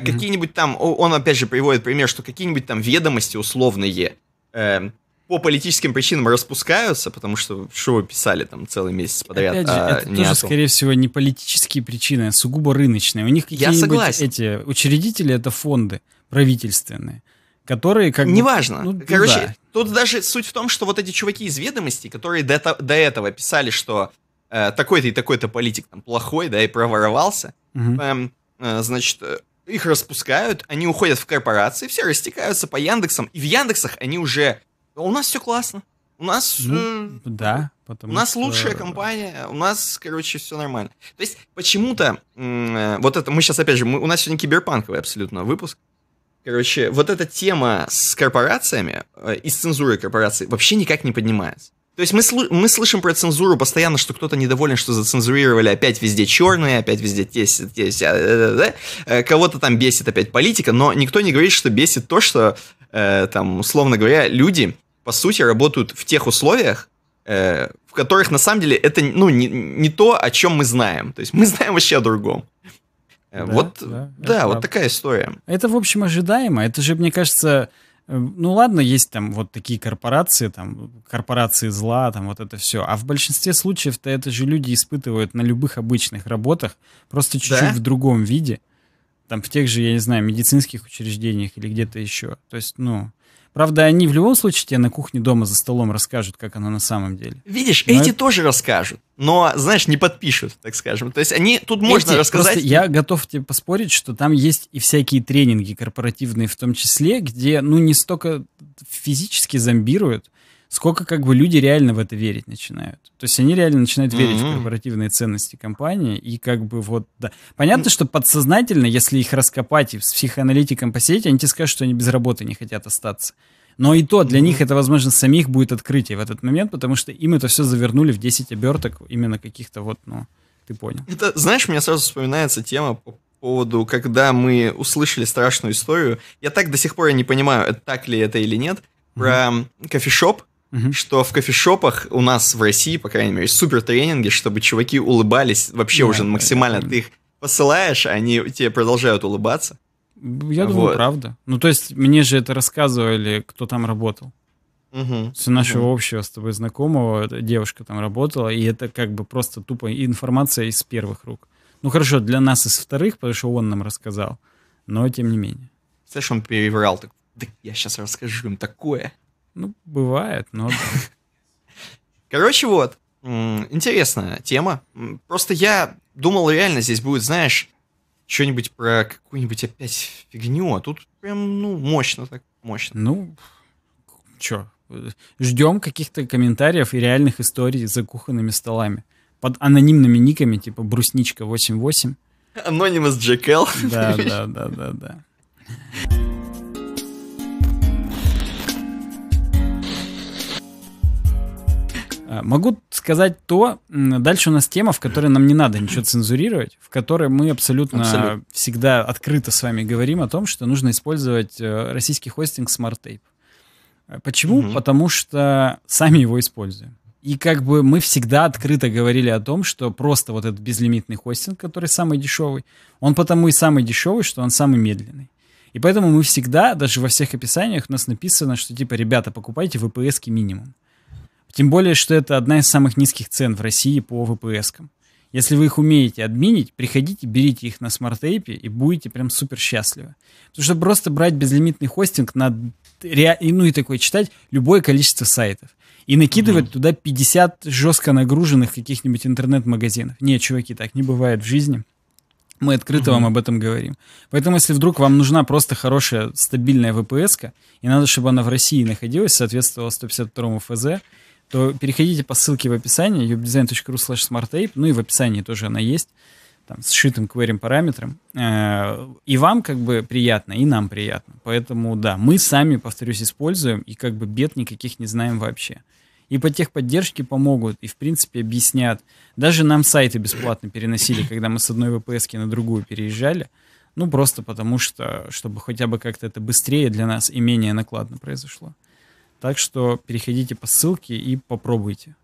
Какие-нибудь там, он опять же приводит пример, что какие-нибудь там ведомости условные, э, по политическим причинам распускаются, потому что что вы писали там целый месяц подряд. Опять же, а это тоже, скорее всего, не политические причины, а сугубо рыночные. У них какие-нибудь эти учредители это фонды правительственные которые как Неважно. Бы, ну, Короче, да. тут даже суть в том, что вот эти чуваки из ведомостей, которые до, до этого писали, что э, такой-то и такой-то политик там плохой, да, и проворовался, угу. э, э, значит, э, их распускают, они уходят в корпорации, все растекаются по Яндексам, и в Яндексах они уже у нас все классно. У нас... Ну, э, да, потому У нас что... лучшая компания, у нас, короче, все нормально. То есть почему-то... Э, вот это... Мы сейчас, опять же, мы, у нас сегодня киберпанковый абсолютно выпуск. Короче, вот эта тема с корпорациями э, и с цензурой корпораций вообще никак не поднимается. То есть мы, слы- мы слышим про цензуру постоянно, что кто-то недоволен, что зацензурировали опять везде черные, опять везде те, те, те, те, кого-то там бесит опять политика, но никто не говорит, что бесит то, что э, там, условно говоря, люди, по сути, работают в тех условиях, э, в которых на самом деле это ну, не, не то, о чем мы знаем. То есть мы знаем вообще о другом. Э, да, вот, да, да вот такая история. Это, в общем, ожидаемо. Это же, мне кажется, Э, ну ладно, есть там вот такие корпорации, там корпорации зла, там вот это все. А в большинстве случаев-то это же люди испытывают на любых обычных работах, просто чуть-чуть да? в другом виде. Там в тех же, я не знаю, медицинских учреждениях или где-то еще. То есть, ну, Правда, они в любом случае тебе на кухне дома за столом расскажут, как она на самом деле. Видишь, но эти это... тоже расскажут, но, знаешь, не подпишут, так скажем. То есть они тут эти, можно рассказать... я готов тебе поспорить, что там есть и всякие тренинги корпоративные в том числе, где, ну, не столько физически зомбируют, сколько как бы люди реально в это верить начинают. То есть они реально начинают верить mm-hmm. в корпоративные ценности компании, и как бы вот, да. Понятно, mm-hmm. что подсознательно, если их раскопать и с психоаналитиком посидеть, они тебе скажут, что они без работы не хотят остаться. Но и то, для mm-hmm. них это, возможно, самих будет открытие в этот момент, потому что им это все завернули в 10 оберток именно каких-то вот, ну, ты понял. Это, знаешь, мне сразу вспоминается тема по поводу, когда мы услышали страшную историю. Я так до сих пор не понимаю, так ли это или нет, про mm-hmm. кофешоп, угу. что в кофешопах у нас в России, по крайней мере, супер тренинги, чтобы чуваки улыбались вообще да, уже максимально. Да, да. Ты их посылаешь, а они тебе продолжают улыбаться. Я думаю, вот. правда. Ну, то есть, мне же это рассказывали, кто там работал. Угу. Все нашего угу. общего с тобой знакомого, девушка там работала, и это как бы просто тупо информация из первых рук. Ну, хорошо, для нас из вторых, потому что он нам рассказал, но тем не менее. Знаешь, он переврал, так, да я сейчас расскажу им такое. Ну, бывает, но... Короче, вот. Интересная тема. Просто я думал, реально здесь будет, знаешь, что-нибудь про какую-нибудь опять фигню, а тут прям, ну, мощно так, мощно. Ну, чё, ждем каких-то комментариев и реальных историй за кухонными столами. Под анонимными никами, типа брусничка 88. Анонимус Джекел. Да, да, да, да, да. Э, могу сказать то, дальше у нас тема, в которой нам не надо ничего цензурировать, в которой мы абсолютно, абсолютно. всегда открыто с вами говорим о том, что нужно использовать э, российский хостинг Smart Tape. Э, почему? Угу. Потому что сами его используем. И как бы мы всегда открыто говорили о том, что просто вот этот безлимитный хостинг, который самый дешевый, он потому и самый дешевый, что он самый медленный. И поэтому мы всегда, даже во всех описаниях у нас написано, что типа, ребята, покупайте VPS минимум. Тем более, что это одна из самых низких цен в России по vps кам Если вы их умеете админить, приходите, берите их на смарт-эйпе и будете прям супер счастливы. Потому что просто брать безлимитный хостинг на ну и такое читать любое количество сайтов. И накидывать mm туда 50 жестко нагруженных каких-нибудь интернет-магазинов. Не, чуваки, так не бывает в жизни. Мы открыто mm-hmm. вам об этом говорим. Поэтому, если вдруг вам нужна просто хорошая, стабильная VPS-ка и надо, чтобы она в России находилась, соответствовала 152 ФЗ, то переходите по ссылке в описании webdesign.ru slash smarttape, ну и в описании тоже она есть, там, с сшитым query параметром. Э, и вам как бы приятно, и нам приятно. Поэтому да, мы сами, повторюсь, используем, и как бы бед никаких не знаем вообще. И по техподдержке помогут, и в принципе объяснят. Даже нам сайты бесплатно переносили, когда мы с одной ВПС на другую переезжали. Ну, просто потому что, чтобы хотя бы как-то это быстрее для нас и менее накладно произошло. Так что переходите по ссылке и попробуйте.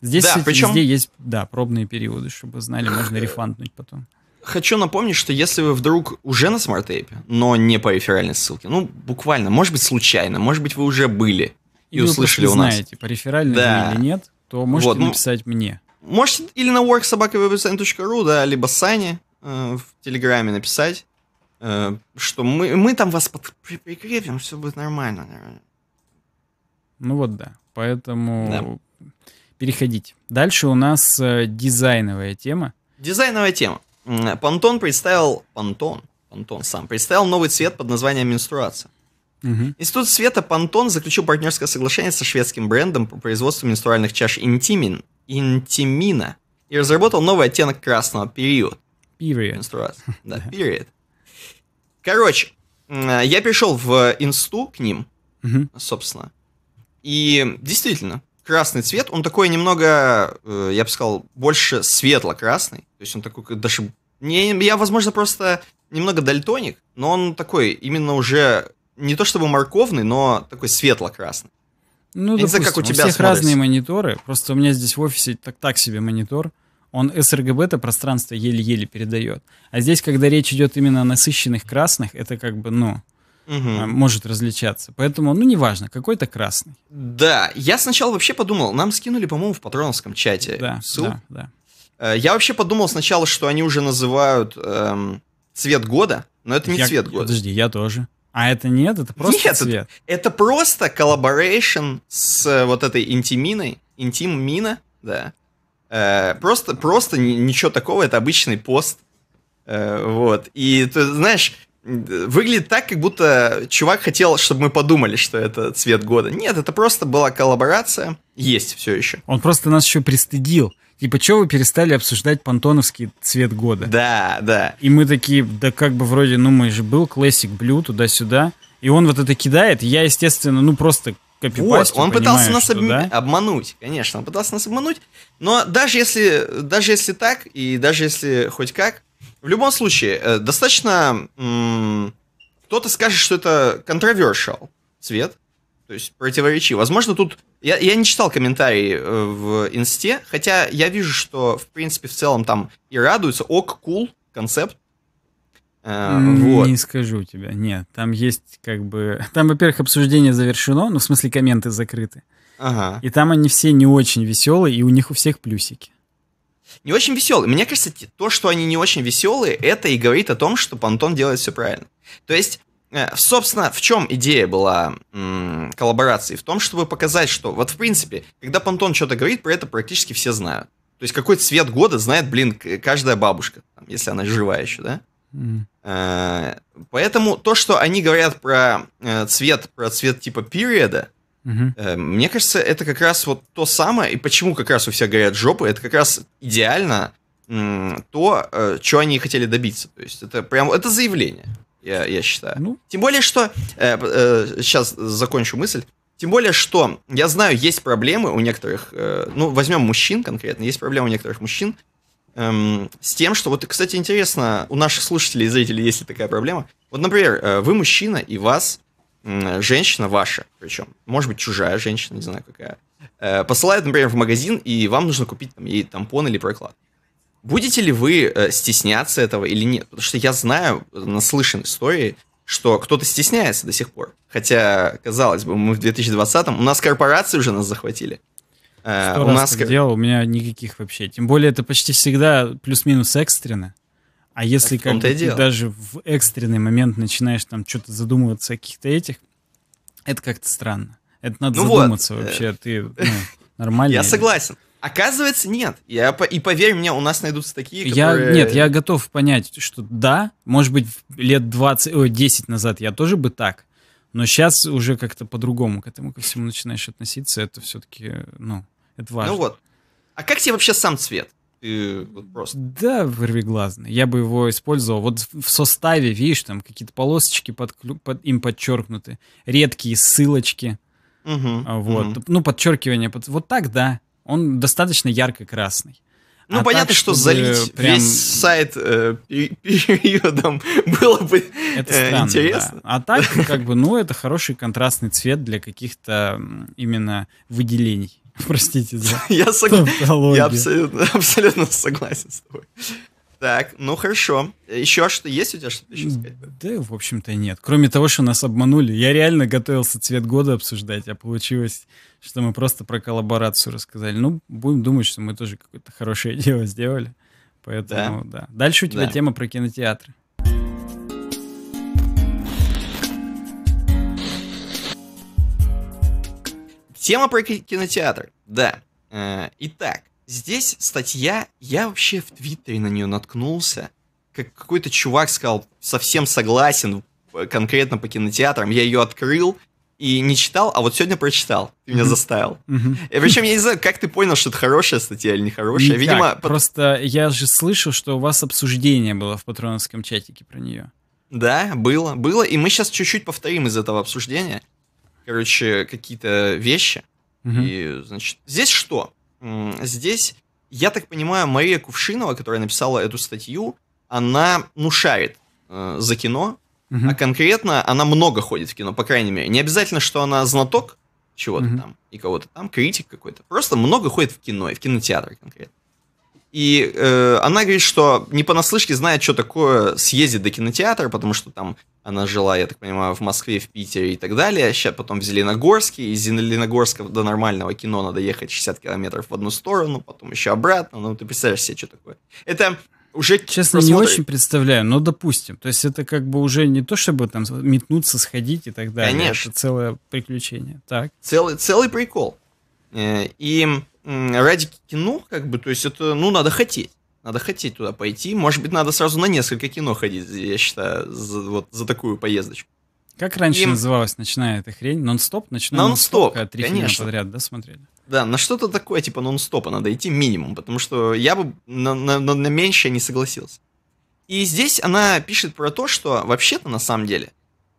Здесь, да, кстати, причем... везде есть да, пробные периоды, чтобы знали, можно рефанднуть потом. Хочу напомнить, что если вы вдруг уже на смарт но не по реферальной ссылке, ну, буквально, может быть, случайно, может быть, вы уже были и, и ну, услышали у нас. знаете, по реферальной да. или нет, то можете вот, ну, написать ну, мне. Можете или на worksobakawebdesign.ru, да, либо Сане э, в Телеграме написать, э, что мы, мы там вас под... прикрепим, все будет нормально, наверное. Ну вот да. Поэтому да. переходить. Дальше у нас э, дизайновая тема. Дизайновая тема. Пантон представил... Пантон? Пантон сам. Представил новый цвет под названием менструация. Угу. Институт света Пантон заключил партнерское соглашение со шведским брендом по производству менструальных чаш Intimin, Intimina, и разработал новый оттенок красного период. Period. Менструация. Да, period. Короче, я перешел в инсту к ним, угу. собственно. И действительно, красный цвет, он такой немного, э, я бы сказал, больше светло-красный. То есть он такой даже... Не, я, возможно, просто немного дальтоник, но он такой именно уже не то чтобы морковный, но такой светло-красный. Ну, я допустим, не знаю, как у, у тебя всех смотрится. разные мониторы. Просто у меня здесь в офисе так, так себе монитор. Он sRGB это пространство еле-еле передает. А здесь, когда речь идет именно о насыщенных красных, это как бы, ну, угу. может различаться. Поэтому, ну, неважно, какой-то красный. Да, я сначала вообще подумал, нам скинули, по-моему, в патроновском чате да, ссылку. Да, да. Э, я вообще подумал сначала, что они уже называют эм, цвет года, но это не я, цвет года. Подожди, я тоже. А это нет, это просто нет, цвет. Это, это просто коллаборейшн с э, вот этой интиминой. интим да. Э, просто, просто ничего такого, это обычный пост. Э, вот. И ты знаешь, выглядит так, как будто чувак хотел, чтобы мы подумали, что это цвет года. Нет, это просто была коллаборация. Есть все еще. Он просто нас еще пристыдил. Типа, что вы перестали обсуждать понтоновский цвет года? Да, да. И мы такие, да как бы вроде, ну мы же был классик Blue туда-сюда. И он вот это кидает, я, естественно, ну просто вот, он пытался нас что, об... да? обмануть, конечно, он пытался нас обмануть, но даже если, даже если так, и даже если хоть как, в любом случае, э, достаточно... Кто-то скажет, что это controversial цвет, то есть противоречи. Возможно, тут... Я, я не читал комментарии э, в инсте, хотя я вижу, что, в принципе, в целом там и радуются. Ок, кул, концепт. А, вот. Не скажу тебе, нет. Там есть как бы... Там, во-первых, обсуждение завершено, ну, в смысле, комменты закрыты. Ага. И там они все не очень веселые, и у них у всех плюсики. Не очень веселый. Мне кажется, то, что они не очень веселые, это и говорит о том, что Пантон делает все правильно. То есть, э, собственно, в чем идея была м- коллаборации? В том, чтобы показать, что вот в принципе, когда Пантон что-то говорит, про это практически все знают. То есть какой цвет года знает, блин, каждая бабушка, там, если она жива еще, да? Mm. Поэтому то, что они говорят про э, цвет, про цвет типа периода, Угу. Мне кажется, это как раз вот то самое, и почему как раз у всех горят жопы, это как раз идеально то, э, что они хотели добиться. То есть это прям, это заявление, я, я считаю. Ну. Тем более, что, э, э, сейчас закончу мысль, тем более, что я знаю, есть проблемы у некоторых, э, ну, возьмем мужчин конкретно, есть проблемы у некоторых мужчин эм, с тем, что вот, кстати, интересно, у наших слушателей и зрителей есть ли такая проблема. Вот, например, э, вы мужчина, и вас женщина ваша, причем, может быть, чужая женщина, не знаю какая, э, посылает, например, в магазин, и вам нужно купить там, ей тампон или проклад. Будете ли вы э, стесняться этого или нет? Потому что я знаю, э, наслышан истории, что кто-то стесняется до сих пор. Хотя, казалось бы, мы в 2020-м, у нас корпорации уже нас захватили. Э, у нас делал, у меня никаких вообще. Тем более это почти всегда плюс-минус экстренно. А если как ты дело. даже в экстренный момент начинаешь там что-то задумываться о каких-то этих, это как-то странно. Это надо ну задуматься вот. Э, вообще. А ты ну, нормально. Я согласен. Оказывается, нет. Я, и поверь мне, у нас найдутся такие, которые... Я, нет, я готов понять, что да, может быть, лет 20, о, 10 назад я тоже бы так, но сейчас уже как-то по-другому к этому ко всему начинаешь относиться, это все-таки, ну, это ну важно. Ну вот. А как тебе вообще сам цвет? ты вот просто... Да, вырвиглазный. Я бы его использовал. Вот в составе, видишь, там какие-то полосочки под, под, им подчеркнуты, редкие ссылочки. Угу, вот. Угу. Ну, подчеркивание. Под... Вот так, да. Он достаточно ярко-красный. Ну, а понятно, так, что залить прям... весь сайт э, периодом было бы это э, интересно. Да. А так, как бы, ну, это хороший контрастный цвет для каких-то именно выделений. Простите за Я, сог... я абсолютно, абсолютно согласен с тобой. Так, ну хорошо. Еще что есть у тебя что-то еще сказать? Да, в общем-то, нет. Кроме того, что нас обманули. Я реально готовился цвет года обсуждать, а получилось, что мы просто про коллаборацию рассказали. Ну, будем думать, что мы тоже какое-то хорошее дело сделали. Поэтому, да. да. Дальше у тебя да. тема про кинотеатры. Тема про кинотеатр, да. Э, итак, здесь статья, я вообще в Твиттере на нее наткнулся, как какой-то чувак сказал, совсем согласен э, конкретно по кинотеатрам, я ее открыл, и не читал, а вот сегодня прочитал. Ты меня заставил. И причем я не знаю, как ты понял, что это хорошая статья или нехорошая. Никак. Видимо, под... просто я же слышал, что у вас обсуждение было в патроновском чатике про нее. Да, было, было, и мы сейчас чуть-чуть повторим из этого обсуждения короче, какие-то вещи. Угу. И, значит, здесь что? Здесь, я так понимаю, Мария Кувшинова, которая написала эту статью, она, ну, шарит э, за кино, угу. а конкретно она много ходит в кино, по крайней мере. Не обязательно, что она знаток чего-то угу. там и кого-то там, критик какой-то. Просто много ходит в кино и в кинотеатр конкретно. И э, она говорит, что не понаслышке знает, что такое съездить до кинотеатра, потому что там она жила, я так понимаю, в Москве, в Питере и так далее. Сейчас потом в Зеленогорске. Из Зеленогорска до нормального кино надо ехать 60 километров в одну сторону, потом еще обратно. Ну, ты представляешь себе, что такое. Это уже Честно, просмотр... не очень представляю, но допустим. То есть это как бы уже не то, чтобы там метнуться, сходить и так далее. Конечно. Это целое приключение. Так. Целый, целый прикол. Э, и ради кино, как бы, то есть это, ну, надо хотеть. Надо хотеть туда пойти. Может быть, надо сразу на несколько кино ходить, я считаю, за, вот за такую поездочку. Как раньше Им... называлась ночная эта хрень? Нон-стоп? Ночной нон-стоп, нон три конечно. подряд, да, смотрели? Да, на что-то такое, типа нон-стопа надо идти минимум, потому что я бы на, на, на, на меньшее не согласился. И здесь она пишет про то, что вообще-то на самом деле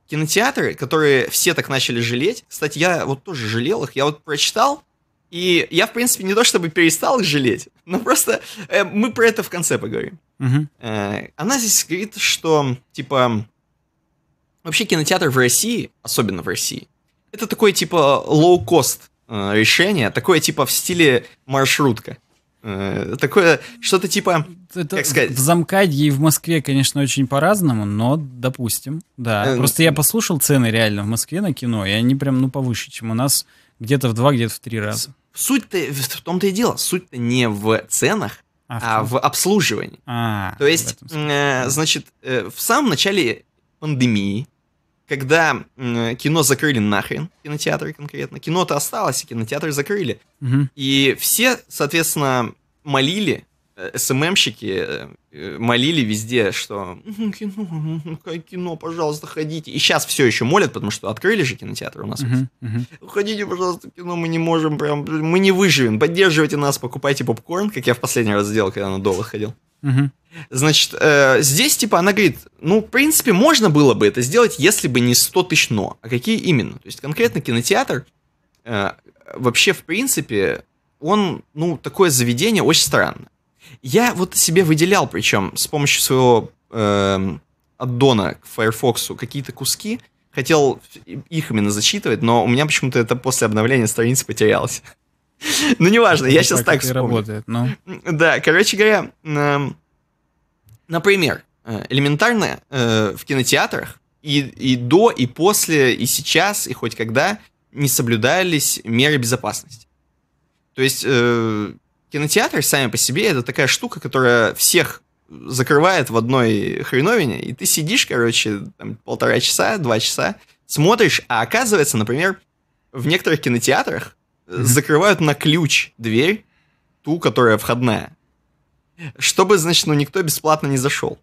кинотеатры, которые все так начали жалеть, кстати, я вот тоже жалел их, я вот прочитал, и я, в принципе, не то чтобы перестал их жалеть, но просто э, мы про это в конце поговорим. Угу. Э, она здесь говорит, что, типа, вообще кинотеатр в России, особенно в России, это такое, типа, лоу-кост э, решение, такое, типа, в стиле маршрутка. Э, такое, что-то типа, это, как сказать... В Замкаде и в Москве, конечно, очень по-разному, но, допустим, да. Э, просто я послушал цены реально в Москве на кино, и они прям, ну, повыше, чем у нас где-то в два, где-то в три раза. Суть-то в том-то и дело, суть-то не в ценах, а, в, а в обслуживании. А, То есть, э, значит, э, в самом начале пандемии, когда э, кино закрыли нахрен, кинотеатры конкретно, кино-то осталось, и кинотеатры закрыли. Угу. И все, соответственно, молили СММщики э, э, молили везде, что кино, кино, пожалуйста, ходите. И сейчас все еще молят, потому что открыли же кинотеатры у нас. uh Ходите, пожалуйста, кино, мы не можем прям, мы не выживем. Поддерживайте нас, покупайте попкорн, как я в последний раз сделал, когда на доллар ходил. Значит, э, здесь типа она говорит, ну, в принципе, можно было бы это сделать, если бы не 100 тысяч но. А какие именно? То есть конкретно кинотеатр э, вообще, в принципе, он, ну, такое заведение очень странное. Я вот себе выделял, причем с помощью своего э, аддона к Firefox какие-то куски, хотел их именно зачитывать, но у меня почему-то это после обновления страницы потерялось. Ну, неважно, я сейчас так вспомню. работает, ну. Да, короче говоря, эм, например, э, элементарно э, в кинотеатрах и, и до, и после, и сейчас, и хоть когда не соблюдались меры безопасности. То есть э, кинотеатр сами по себе это такая штука, которая всех закрывает в одной хреновине, и ты сидишь, короче, там, полтора часа, два часа, смотришь, а оказывается, например, в некоторых кинотеатрах закрывают на ключ дверь, ту, которая входная, чтобы, значит, ну никто бесплатно не зашел.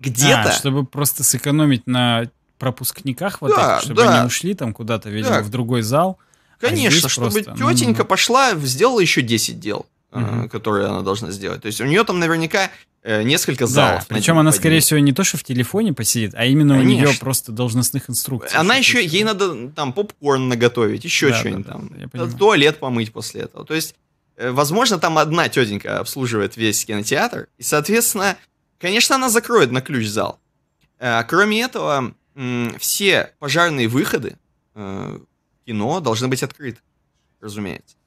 Где-то... А, чтобы просто сэкономить на пропускниках вот да, этих, чтобы да. они ушли там куда-то, видимо, да. в другой зал. А Конечно, а чтобы просто, тетенька ну, ну. пошла, сделала еще 10 дел mm э, которые она должна сделать. То есть у нее там наверняка э, несколько залов. Да, причем она, скорее всего, не то, что в телефоне посидит, а именно Конечно. у нее просто должностных инструкций. Она еще, ей надо там попкорн наготовить, еще да, что-нибудь да, там, да, туалет помыть после этого. То есть, э, возможно, там одна тетенька обслуживает весь кинотеатр, и, соответственно, конечно, она закроет на ключ зал. кроме этого, все пожарные выходы кино должны быть открыты, разумеется.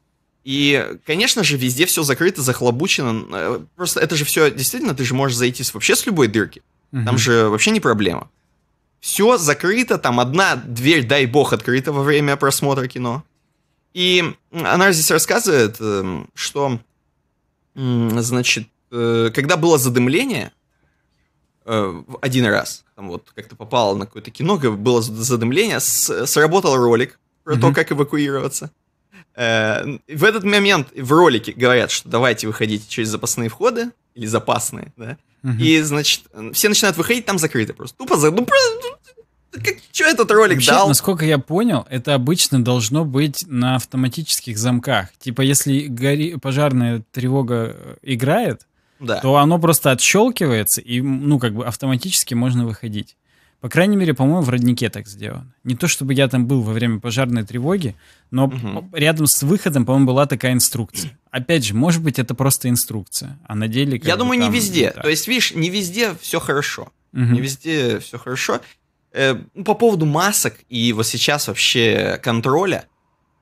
И, конечно же, везде все закрыто, захлобучено. Э, просто это же все действительно, ты же можешь зайти вообще с любой дырки. Угу. Там же вообще не проблема. Все закрыто, там одна дверь, дай бог, открыта во время просмотра кино. И она здесь рассказывает, эм, что, значит, э, когда было задымление, э, один раз, там вот как-то попало на какое-то кино, было задымление, сработал ролик про mm то, как эвакуироваться. Э, в этот момент в ролике говорят, что давайте выходите через запасные входы, или запасные, да, угу. и, значит, все начинают выходить, там закрыто просто. Тупо за... Ну, просто... Ну, ну, как, что этот ролик Вообще, дал? Насколько я понял, это обычно должно быть на автоматических замках. Типа, если гори... пожарная тревога э, играет, да. то оно просто отщелкивается, и, ну, как бы автоматически можно выходить. По крайней мере, по-моему, в роднике так сделано. Не то чтобы я там был во время пожарной тревоги, но угу. рядом с выходом, по-моему, была такая инструкция. Опять же, может быть, это просто инструкция, а на деле... Я думаю, там, не везде. Так. То есть, видишь, не везде все хорошо. Угу. Не везде все хорошо. Э, ну, по поводу масок и вот сейчас вообще контроля,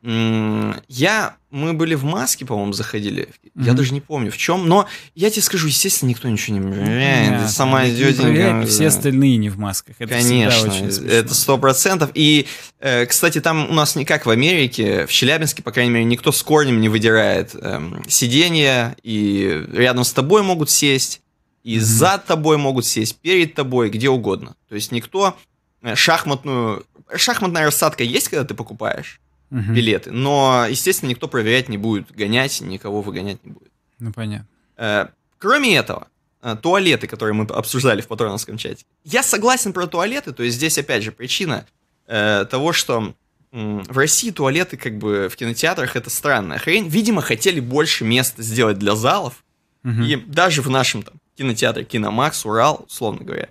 я мы были в маске, по-моему, заходили. Mm-hmm. Я даже не помню в чем, но я тебе скажу, естественно, никто ничего не э, проверяет. Yeah, сама идете. Все остальные не в масках. Это Конечно, э, это сто процентов. И, э, кстати, там у нас не как в Америке, в Челябинске, по крайней мере, никто с корнем не выдирает э, сиденья, и рядом с тобой могут сесть, и mm-hmm. за тобой могут сесть, перед тобой, где угодно. То есть никто э, шахматную... Шахматная рассадка есть, когда ты покупаешь? угу. билеты. Но, естественно, никто проверять не будет, гонять, никого выгонять не будет. Ну, понятно. Э, кроме этого, э, туалеты, которые мы обсуждали в патроновском чате. Я согласен про туалеты, то есть здесь, опять же, причина э, того, что в России туалеты как бы в кинотеатрах это странная хрень. Видимо, хотели больше места сделать для залов, угу. и даже в нашем там кинотеатре Киномакс, Урал, условно говоря,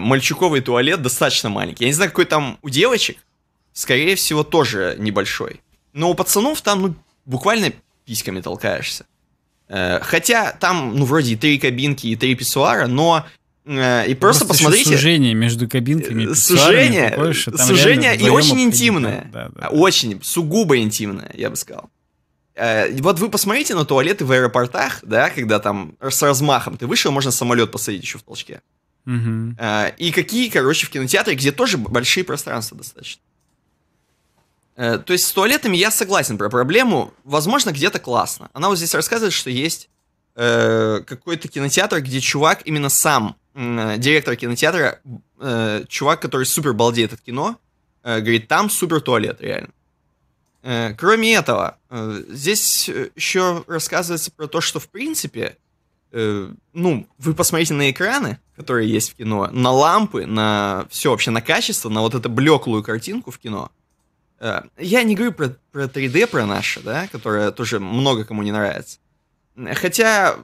мальчуковый туалет достаточно маленький. Я не знаю, какой там у девочек, скорее всего, тоже небольшой. Но у пацанов там, ну, буквально письками толкаешься. Э, хотя там, ну, вроде и три кабинки, и три писсуара, но э, и просто, просто посмотрите. Сужение между кабинками. Э, сужение, сужение и очень интимное. Да, да. Очень, сугубо интимное, я бы сказал. Вот вы посмотрите на туалеты в аэропортах, да, когда там с размахом ты вышел, можно самолет посадить еще в толчке. Угу. И какие, короче, в кинотеатре, где тоже большие пространства достаточно. Э, то есть с туалетами я согласен про проблему. Возможно, где-то классно. Она вот здесь рассказывает, что есть э, какой-то кинотеатр, где чувак именно сам, э, директор кинотеатра, э, чувак, который супер балдеет от кино, э, говорит, там супер туалет, реально. Э, кроме этого, э, здесь э, еще рассказывается про то, что в принципе, э, ну, вы посмотрите на экраны, которые есть в кино, на лампы, на все вообще, на качество, на вот эту блеклую картинку в кино – Э, я не говорю про, про 3D, про наше, да, которое тоже много кому не нравится. Хотя,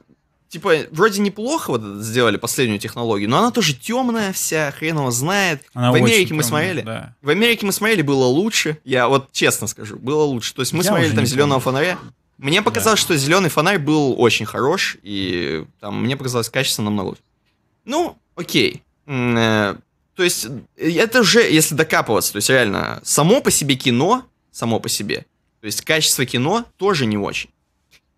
типа, вроде неплохо вот сделали последнюю технологию, но она тоже темная вся, хрен его знает. Она в Америке темная, мы смотрели. Да. В Америке мы смотрели, было лучше. Я вот честно скажу, было лучше. То есть мы Я смотрели там зеленого фонаря. Мне показалось, да. что зеленый фонарь был очень хорош, и там мне показалось качество намного лучше. Ну, окей. Э, то есть э, это же, если докапываться, то есть реально само по себе кино, само по себе, то есть качество кино тоже не очень.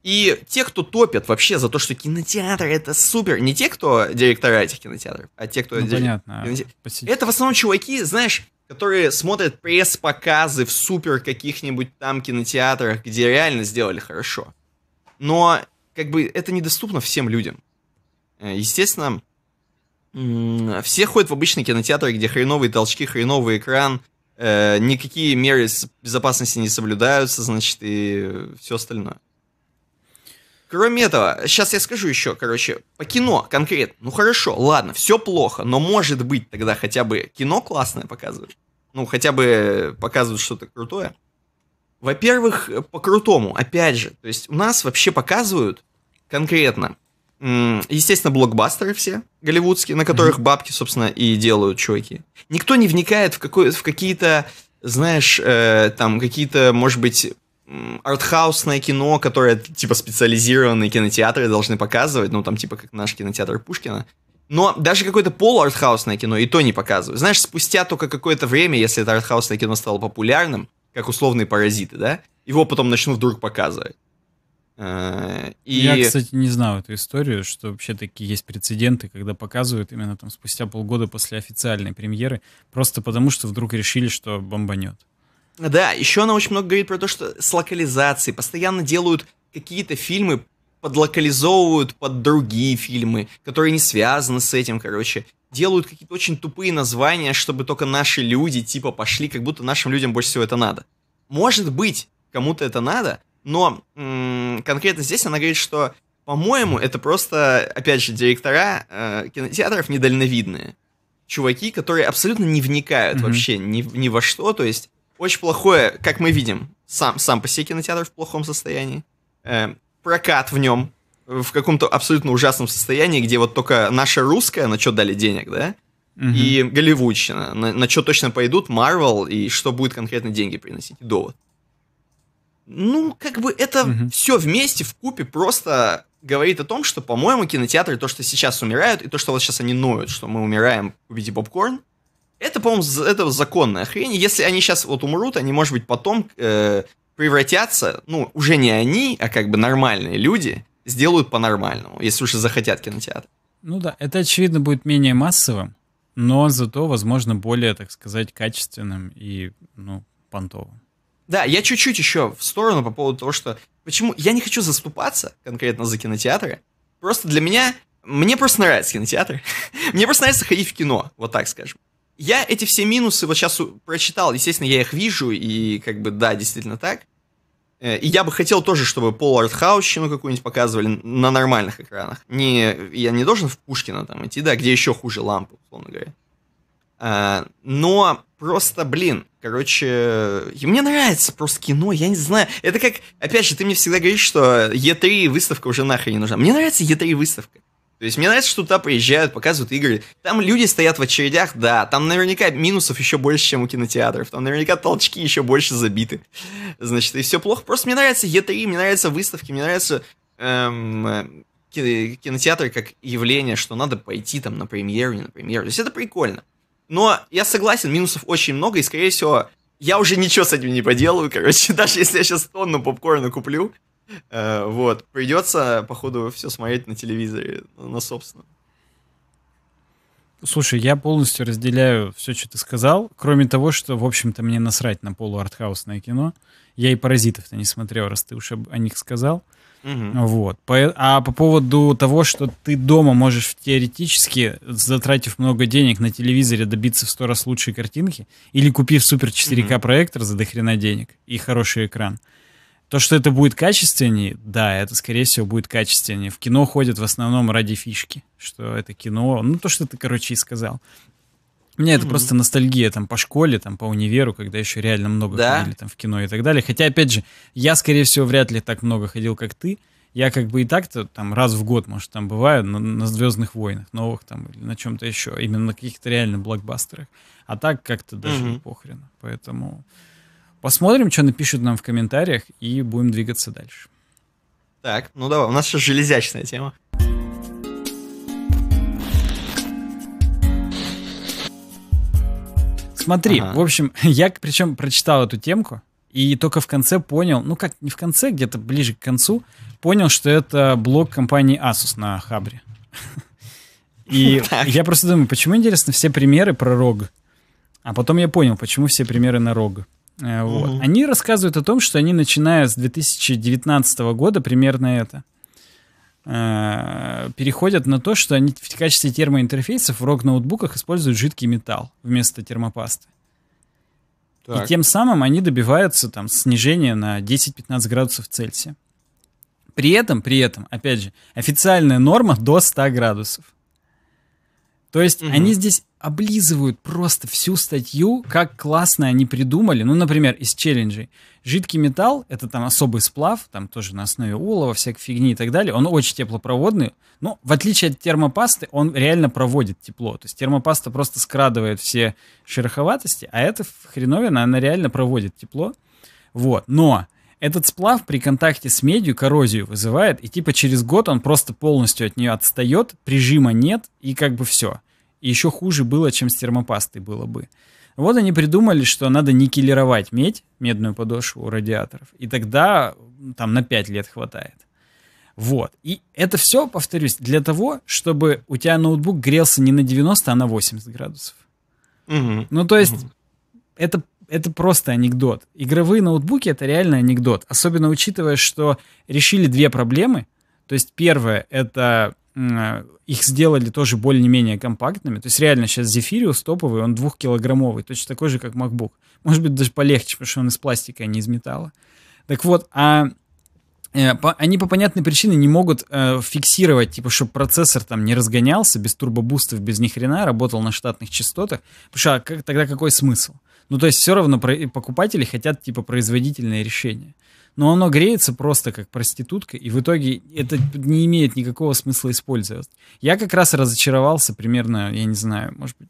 И те, кто топят вообще за то, что кинотеатр это супер, не те, кто директора этих кинотеатров, а те, кто... Ну, дир... понятно. А, кинотеатр... Это в основном чуваки, знаешь, которые смотрят пресс-показы в супер каких-нибудь там кинотеатрах, где реально сделали хорошо. Но как бы это недоступно всем людям. Э, естественно, все ходят в обычные кинотеатры, где хреновые толчки, хреновый экран, э, никакие меры безопасности не соблюдаются, значит, и все остальное. Кроме этого, сейчас я скажу еще, короче, по кино конкретно. Ну хорошо, ладно, все плохо, но может быть тогда хотя бы кино классное показывают. Ну, хотя бы показывают что-то крутое. Во-первых, по-крутому, опять же, то есть у нас вообще показывают конкретно естественно, блокбастеры все голливудские, на которых mm-hmm. бабки, собственно, и делают чуваки. Никто не вникает в, какой, в какие-то, знаешь, э, там какие-то, может быть, артхаусное кино, которое типа специализированные кинотеатры должны показывать, ну там типа как наш кинотеатр Пушкина. Но даже какое-то полуартхаусное кино и то не показывают. Знаешь, спустя только какое-то время, если это артхаусное кино стало популярным, как условные паразиты, да, его потом начнут вдруг показывать. Э, и... Я, кстати, не знаю эту историю, что вообще такие есть прецеденты, когда показывают именно там спустя полгода после официальной премьеры, просто потому что вдруг решили, что бомбанет. Да, еще она очень много говорит про то, что с локализацией постоянно делают какие-то фильмы, подлокализовывают под другие фильмы, которые не связаны с этим, короче. Делают какие-то очень тупые названия, чтобы только наши люди типа пошли, как будто нашим людям больше всего это надо. Может быть, кому-то это надо, но м- конкретно здесь она говорит, что, по-моему, это просто, опять же, директора э, кинотеатров недальновидные. Чуваки, которые абсолютно не вникают mm-hmm. вообще ни, ни во что. То есть, очень плохое, как мы видим, сам, сам по себе кинотеатр в плохом состоянии. Э, прокат в нем в каком-то абсолютно ужасном состоянии, где вот только наша русская, на что дали денег, да, угу. и голливудщина, на, на что точно пойдут Марвел и что будет конкретно деньги приносить, довод. Ну, как бы это угу. все вместе в купе просто говорит о том, что, по-моему, кинотеатры, то, что сейчас умирают, и то, что вот сейчас они ноют, что мы умираем, в виде попкорн, это, по-моему, это законная хрень. Если они сейчас вот умрут, они, может быть, потом э, превратятся, ну, уже не они, а как бы нормальные люди сделают по-нормальному, если уже захотят кинотеатр. Ну да, это, очевидно, будет менее массовым, но зато, возможно, более, так сказать, качественным и, ну, понтовым. Да, я чуть-чуть еще в сторону по поводу того, что... Почему? Я не хочу заступаться конкретно за кинотеатры. Просто для меня... Мне просто нравится кинотеатр. мне просто нравится ходить в кино, вот так скажем. Я эти все минусы вот сейчас прочитал, естественно, я их вижу, и как бы да, действительно так. Э, и я бы хотел тоже, чтобы пол артхаусщину какую-нибудь показывали на нормальных экранах. Не, я не должен в Пушкина там идти, да, где еще хуже лампы, условно говоря. А, но просто, блин, короче, и мне нравится просто кино, я не знаю. Это как, опять же, ты мне всегда говоришь, что Е3 выставка уже нахрен не нужна. Мне нравится Е3 выставка. То есть мне нравится, что туда приезжают, показывают игры. Там люди стоят в очередях, да, там наверняка минусов еще больше, чем у кинотеатров. Там наверняка толчки еще больше забиты. Значит, и все плохо. Просто мне нравится Е3, мне нравятся выставки, мне нравятся эм, э, кинотеатр как явление, что надо пойти там на премьеру, не на премьеру. То есть это прикольно. Но я согласен, минусов очень много, и, скорее всего, я уже ничего с этим не поделаю, короче, даже если я сейчас тонну попкорна куплю, э, вот, придется, походу, все смотреть на телевизоре, на собственном. Слушай, я полностью разделяю все, что ты сказал, кроме того, что, в общем-то, мне насрать на полуартхаусное кино. Я и «Паразитов»-то не смотрел, раз ты уж о них сказал. Угу. Вот. а по поводу того, что ты дома можешь теоретически, затратив много денег на телевизоре, добиться в сто раз лучшей картинки, или купив супер 4К угу. проектор за дохрена денег и хороший экран, то, что это будет качественнее, да, это, скорее всего, будет качественнее. В кино ходят в основном ради фишки, что это кино, ну, то, что ты, короче, и сказал меня это mm-hmm. просто ностальгия там по школе, там по универу, когда еще реально много да? ходили там в кино и так далее. Хотя, опять же, я, скорее всего, вряд ли так много ходил, как ты. Я как бы и так-то там раз в год, может, там бываю на, на «Звездных войнах» новых там или на чем-то еще, именно на каких-то реально блокбастерах. А так как-то даже mm-hmm. похрен. Поэтому посмотрим, что напишут нам в комментариях и будем двигаться дальше. Так, ну давай, у нас сейчас железячная тема. Смотри, ага. в общем, я причем прочитал эту темку, и только в конце понял, ну как, не в конце, где-то ближе к концу, понял, что это блог компании Asus на Хабре. И ну я просто думаю, почему, интересно, все примеры про рог? А потом я понял, почему все примеры на рог. Э, вот. Угу. Они рассказывают о том, что они начиная с 2019 года примерно это Э, переходят на то, что они в качестве термоинтерфейсов в рок ноутбуках используют жидкий металл вместо термопасты. Так. И тем самым они добиваются там снижения на 10-15 градусов Цельсия. При этом, при этом, опять же, официальная норма до 100 градусов. То есть угу. они здесь облизывают просто всю статью, как классно они придумали, ну, например, из челленджей, Жидкий металл, это там особый сплав, там тоже на основе улова, всякой фигни и так далее, он очень теплопроводный, но в отличие от термопасты, он реально проводит тепло. То есть термопаста просто скрадывает все шероховатости, а эта хреновина, она реально проводит тепло. Вот, но этот сплав при контакте с медью коррозию вызывает, и типа через год он просто полностью от нее отстает, прижима нет, и как бы все. И еще хуже было, чем с термопастой было бы. Вот они придумали, что надо никелировать медь, медную подошву у радиаторов. И тогда там на 5 лет хватает. Вот. И это все, повторюсь, для того, чтобы у тебя ноутбук грелся не на 90, а на 80 градусов. Угу. Ну, то есть, угу. это, это просто анекдот. Игровые ноутбуки — это реально анекдот. Особенно учитывая, что решили две проблемы. То есть, первое — это Э, их сделали тоже более-менее компактными. То есть реально сейчас Zephyrius топовый, он двухкилограммовый, точно такой же, как MacBook. Может быть, даже полегче, потому что он из пластика, а не из металла. Так вот, а Э, они по понятной причине не могут э, фиксировать, типа, чтобы процессор там не разгонялся без турбобустов, без ни хрена, работал на штатных частотах. Потому что а как, тогда какой смысл? Ну, то есть все равно покупатели хотят, типа, производительное решение. Но оно греется просто как проститутка, и в итоге это не имеет никакого смысла использовать. Я как раз разочаровался примерно, я не знаю, может быть,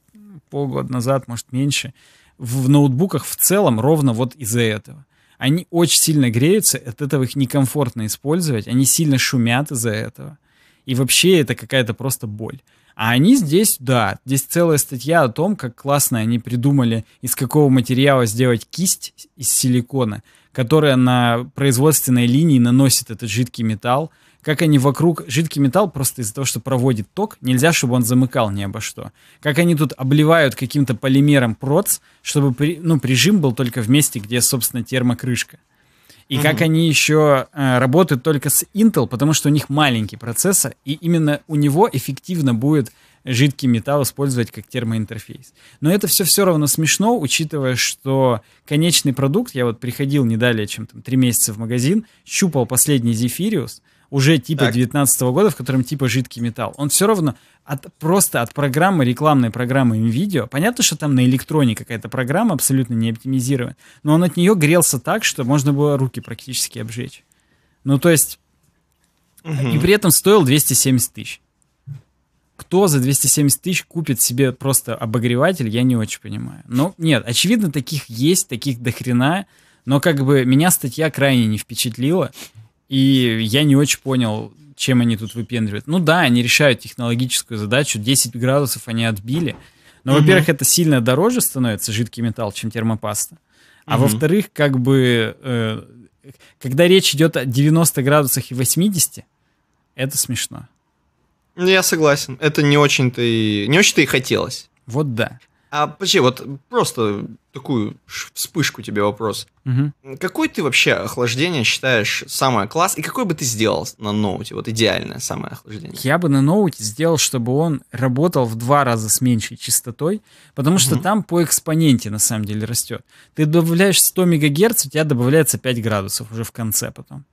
полгода назад, может, меньше, в ноутбуках в целом ровно вот из-за этого. Они очень сильно греются, от этого их некомфортно использовать, они сильно шумят из-за этого. И вообще это какая-то просто боль. А они здесь, да, здесь целая статья о том, как классно они придумали, из какого материала сделать кисть из силикона, которая на производственной линии наносит этот жидкий металл, как они вокруг... Жидкий металл просто из-за того, что проводит ток, нельзя, чтобы он замыкал ни обо что. Как они тут обливают каким-то полимером проц, чтобы при, ну, прижим был только в месте, где, собственно, термокрышка. И mm-hmm. как они еще э, работают только с Intel, потому что у них маленький процессор, и именно у него эффективно будет жидкий металл использовать как термоинтерфейс. Но это все все равно смешно, учитывая, что конечный продукт, я вот приходил не далее, чем там три месяца в магазин, щупал последний Zephyrius, уже типа так. 19 года, в котором типа жидкий металл. Он все равно от, просто от программы, рекламной программы видео, понятно, что там на электроне какая-то программа абсолютно не оптимизирована, но он от нее грелся так, что можно было руки практически обжечь. Ну, то есть... Угу. И при этом стоил 270 тысяч. Кто за 270 тысяч купит себе просто обогреватель, я не очень понимаю. Но нет, очевидно, таких есть, таких дохрена. Но как бы меня статья крайне не впечатлила. И я не очень понял, чем они тут выпендривают. Ну да, они решают технологическую задачу, 10 градусов они отбили. Но, mm во-первых, это сильно дороже становится, жидкий металл, чем термопаста. А mm во-вторых, как бы, э, когда речь идет о 90 градусах и 80, это смешно. Ну, я согласен, это не очень-то и, не очень-то и хотелось. Вот да. А подожди, вот просто такую вспышку тебе вопрос. Угу. Какой ты вообще охлаждение считаешь самое класс? И какой бы ты сделал на ноуте? Вот идеальное самое охлаждение. Я бы на ноуте сделал, чтобы он работал в два раза с меньшей частотой, потому что угу. там по экспоненте на самом деле растет. Ты добавляешь 100 МГц, у тебя добавляется 5 градусов уже в конце потом.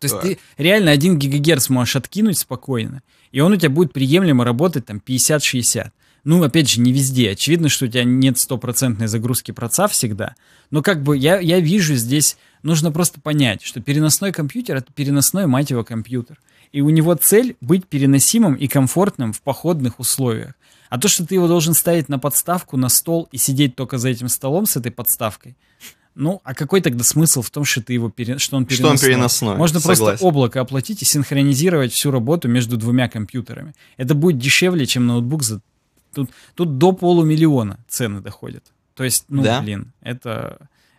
То есть да. ты реально 1 ГГц можешь откинуть спокойно, и он у тебя будет приемлемо работать там 50-60 ну, опять же, не везде. Очевидно, что у тебя нет стопроцентной загрузки проца всегда. Но как бы я, я вижу здесь, нужно просто понять, что переносной компьютер — это переносной, мать его, компьютер. И у него цель — быть переносимым и комфортным в походных условиях. А то, что ты его должен ставить на подставку, на стол и сидеть только за этим столом с этой подставкой, ну, а какой тогда смысл в том, что ты его пере... что он переносной? Что он переносной. Можно согласен. просто облако оплатить и синхронизировать всю работу между двумя компьютерами. Это будет дешевле, чем ноутбук за Тут, тут до полумиллиона цены доходят. То есть, ну, да? блин, это,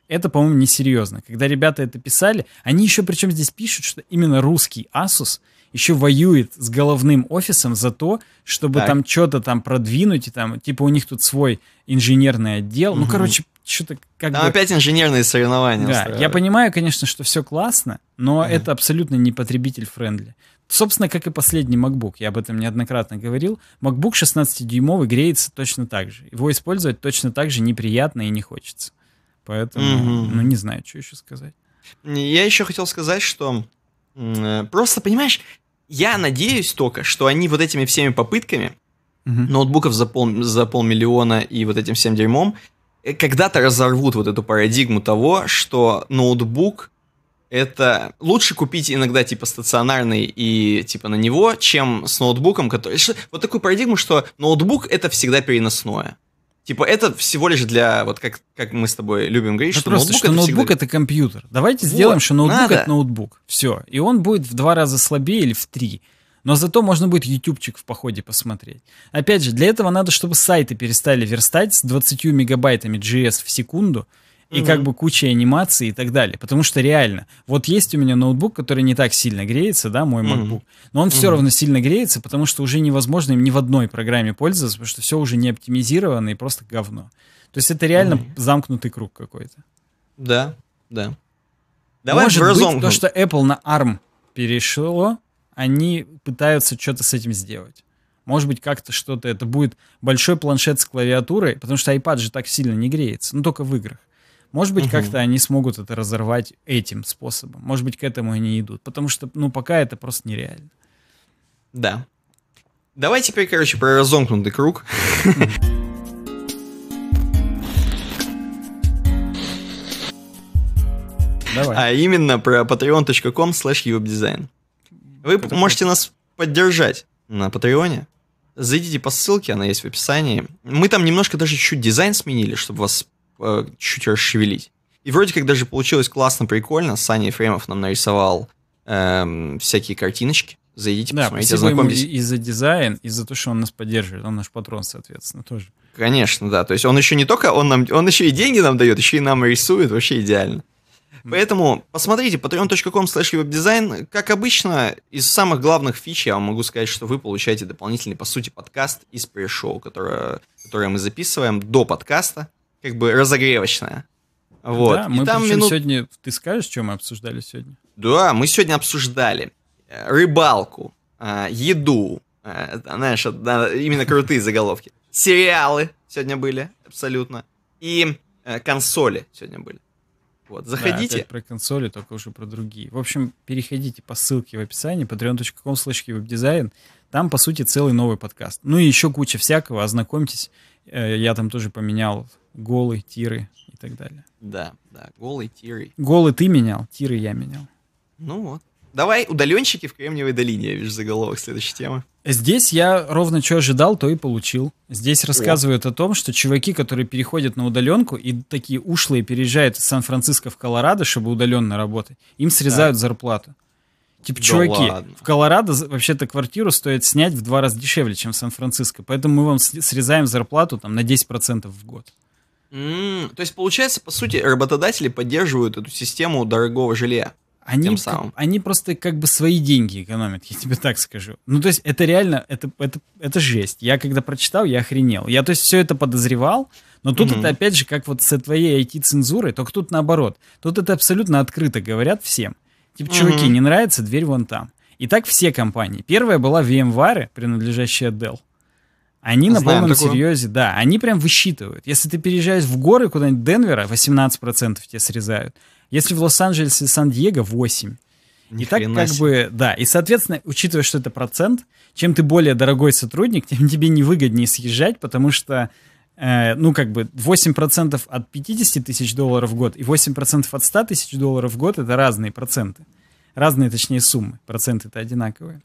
это, по-моему, несерьезно. Когда ребята это писали, они еще причем здесь пишут, что именно русский Asus еще воюет с головным офисом за то, чтобы так. там что-то там продвинуть, и там, типа, у них тут свой инженерный отдел. Угу. Ну, короче, что-то как там бы... опять инженерные соревнования. Да, устраивают. я понимаю, конечно, что все классно, но угу. это абсолютно не потребитель-френдли. Собственно, как и последний MacBook, я об этом неоднократно говорил, MacBook 16-дюймовый греется точно так же. Его использовать точно так же неприятно и не хочется. Поэтому, mm ну, не знаю, что еще сказать. Я еще хотел сказать, что э, просто, понимаешь, я надеюсь только, что они вот этими всеми попытками mm ноутбуков за, пол, за полмиллиона и вот этим всем дерьмом э, когда-то разорвут вот эту парадигму того, что ноутбук это лучше купить иногда типа стационарный и типа на него, чем с ноутбуком, который... Вот такую парадигму, что ноутбук это всегда переносное. Типа это всего лишь для, вот как, как мы с тобой любим говорить, да что просто, ноутбук, что это, ноутбук всегда... это компьютер. Давайте вот, сделаем, что ноутбук надо. это ноутбук. Все. И он будет в два раза слабее или в три. Но зато можно будет ютубчик в походе посмотреть. Опять же, для этого надо, чтобы сайты перестали верстать с 20 мегабайтами GS в секунду, и как бы куча анимаций и так далее. Потому что реально, вот есть у меня ноутбук, который не так сильно греется, да, мой MacBook, но он все равно сильно греется, потому что уже невозможно им ни в одной программе пользоваться, потому что все уже не оптимизировано и просто говно. То есть это реально замкнутый круг какой-то. Да, да. Давай Может быть, то, что Apple на ARM перешло, они пытаются что-то с этим сделать. Может быть, как-то что-то это будет большой планшет с клавиатурой, потому что iPad же так сильно не греется, ну только в играх. Может быть, угу. как-то они смогут это разорвать этим способом. Может быть, к этому они идут. Потому что, ну, пока это просто нереально. Да. Давай теперь, короче, про разомкнутый круг. Давай. А именно про patreon.com slash Вы Потому... можете нас поддержать на Патреоне. Зайдите по ссылке, она есть в описании. Мы там немножко даже чуть дизайн сменили, чтобы вас чуть-чуть э, расшевелить. И вроде как даже получилось классно, прикольно. Саня Ефремов нам нарисовал эм, всякие картиночки. Зайдите, да, посмотрите, ознакомьтесь. Ему и, и за дизайн, и за то, что он нас поддерживает. Он наш патрон, соответственно, тоже. Конечно, да. То есть он еще не только, он, нам, он еще и деньги нам дает, еще и нам рисует. Вообще идеально. Поэтому посмотрите patreon.com slash веб-дизайн. Как обычно, из самых главных фич я вам могу сказать, что вы получаете дополнительный, по сути, подкаст из пресс-шоу, которое, которое мы записываем до подкаста как бы разогревочная. Вот. Да, мы и там минут... сегодня... Ты скажешь, что мы обсуждали сегодня? Да, мы сегодня обсуждали э, рыбалку, э, еду, э, знаешь, именно крутые заголовки. Сериалы сегодня были, абсолютно. И консоли сегодня были. Вот, заходите. Да, про консоли, только уже про другие. В общем, переходите по ссылке в описании, patreon.com slash дизайн. Там, по сути, целый новый подкаст. Ну и еще куча всякого, ознакомьтесь. Я там тоже поменял голы, тиры и так далее. Да, да, голы, тиры. Голы ты менял, тиры я менял. Ну вот. Давай удаленщики в Кремниевой долине, я вижу заголовок следующей темы. Здесь я ровно что ожидал, то и получил. Здесь рассказывают о, о том, что чуваки, которые переходят на удаленку и такие ушлые переезжают из Сан-Франциско в Колорадо, чтобы удаленно работать, им срезают да. зарплату. Типа, да чуваки, ладно. в Колорадо вообще-то квартиру стоит снять в два раза дешевле, чем в Сан-Франциско. Поэтому мы вам срезаем зарплату там на 10% в год. Mm, то есть, получается, по сути, работодатели поддерживают эту систему дорогого жилья. Они, тем самым. они просто как бы свои деньги экономят, я тебе так скажу. Ну, то есть, это реально, это, это, это жесть. Я когда прочитал, я охренел. Я, то есть, все это подозревал, но тут mm-hmm. это, опять же, как вот с твоей IT-цензурой, только тут наоборот. Тут это абсолютно открыто говорят всем. Типа, чуваки, mm-hmm. не нравится, дверь вон там. И так все компании. Первая была VMware, принадлежащая Dell. Они Знаем на полном такую. серьезе, да, они прям высчитывают. Если ты переезжаешь в горы куда-нибудь Денвера, 18% тебе срезают. Если в Лос-Анджелесе и Сан-Диего 8. Ни и так как бы, да, и соответственно, учитывая, что это процент, чем ты более дорогой сотрудник, тем тебе невыгоднее съезжать, потому что, э, ну, как бы 8% от 50 тысяч долларов в год и 8% от 100 тысяч долларов в год — это разные проценты. Разные, точнее, суммы. Проценты-то одинаковые.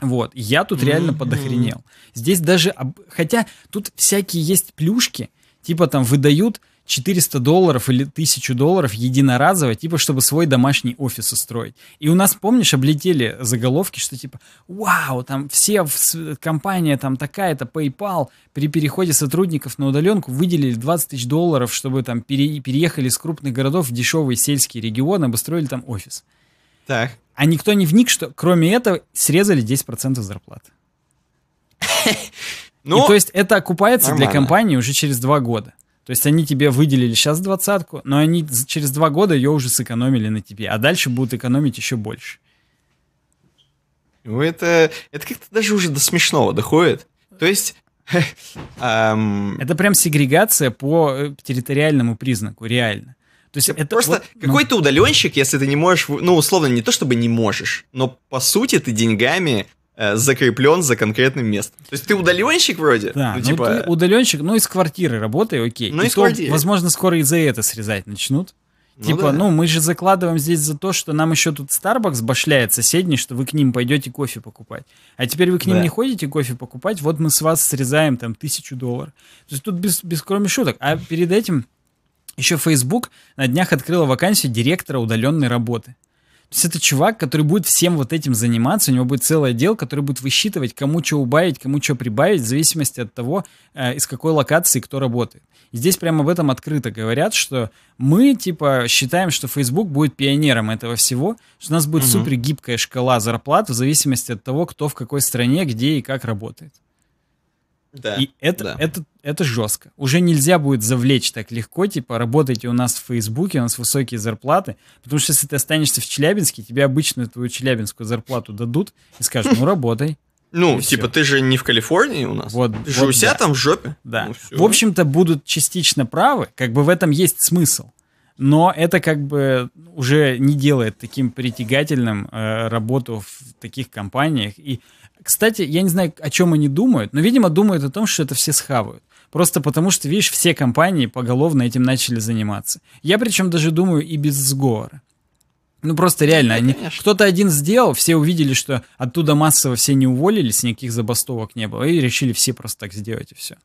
Вот, я тут mm-hmm. реально подохренел. Здесь даже, хотя тут всякие есть плюшки, типа там выдают 400 долларов или 1000 долларов единоразово, типа, чтобы свой домашний офис устроить. И у нас, помнишь, облетели заголовки, что типа, вау, там все, в, компания там такая-то, PayPal, при переходе сотрудников на удаленку выделили 20 тысяч долларов, чтобы там пере, переехали с крупных городов в дешевые сельские регионы, обустроили там офис. Так. А никто не вник, что кроме этого срезали 10% зарплат. Ну, и, то есть это окупается нормально. для компании уже через два года. То есть они тебе выделили сейчас двадцатку, но они через два года ее уже сэкономили на тебе, а дальше будут экономить еще больше. Ну, это, это как-то даже уже до смешного доходит. То есть... Эм, это прям сегрегация по э, территориальному признаку, реально. То есть это просто вот, какой ну... ты удаленщик, если ты не можешь, ну условно не то чтобы не можешь, но по сути ты деньгами э, закреплен за конкретным местом. То есть ты удаленщик вроде? Да, ну, ну типа, ты э, удаленщик, ну из квартиры работай, окей. Ну из то, квартиры. Возможно, скоро и за это срезать начнут. Ну, типа, да. ну мы же закладываем здесь за то, что нам еще тут Starbucks башляет соседний, что вы к ним пойдете кофе покупать. А теперь вы к ним да. не ходите кофе покупать, вот мы с вас срезаем там тысячу долларов. То есть тут без, без кроме шуток. А перед этим еще Facebook на днях открыла вакансию директора удаленной работы. То есть это чувак, который будет всем вот этим заниматься, у него будет целое отдел, который будет высчитывать, кому что убавить, кому что прибавить, в зависимости от того, э, из какой локации кто работает. И здесь прямо об этом открыто говорят, что мы, типа, считаем, что Facebook будет пионером этого всего, что у нас будет угу. супер гибкая шкала зарплат в зависимости от того, кто в какой стране, где и как работает. Да, и это, да. это, это жестко. Уже нельзя будет завлечь так легко, типа, работайте у нас в Фейсбуке, у нас высокие зарплаты. Потому что если ты останешься в Челябинске, тебе обычно твою челябинскую зарплату дадут и скажут, ну, работай. Ну, типа, все. ты же не в Калифорнии у нас. Вот, ты же вот, у себя да. там в жопе. Да. Ну, в общем-то, будут частично правы, как бы в этом есть смысл. Но это как бы уже не делает таким притягательным э, работу в таких компаниях. И кстати, я не знаю, о чем они думают, но, видимо, думают о том, что это все схавают. Просто потому что, видишь, все компании поголовно этим начали заниматься. Я причем даже думаю и без сговора. Ну просто реально, да, ну, они... кто-то один сделал, все увидели, что оттуда массово все не уволились, никаких забастовок не было, и решили все просто так сделать и все.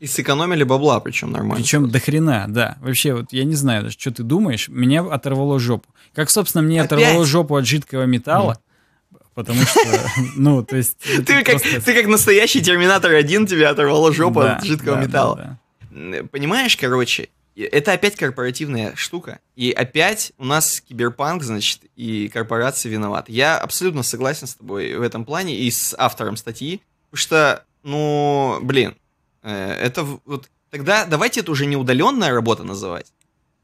И сэкономили бабла, причем нормально. Причем до хрена, да. Вообще, вот я не знаю даже, что ты думаешь, меня оторвало жопу. Как, собственно, мне Опять? оторвало жопу от жидкого металла, Потому что, ну, то есть... Ты как, просто... ты как настоящий Терминатор один тебя оторвало жопа да, от жидкого да, металла. Да, Понимаешь, короче, это опять корпоративная штука. И опять у нас киберпанк, значит, и корпорации виноват. Я абсолютно согласен с тобой в этом плане и с автором статьи, потому что, ну, блин, э, это вот... Тогда давайте это уже не удаленная работа называть,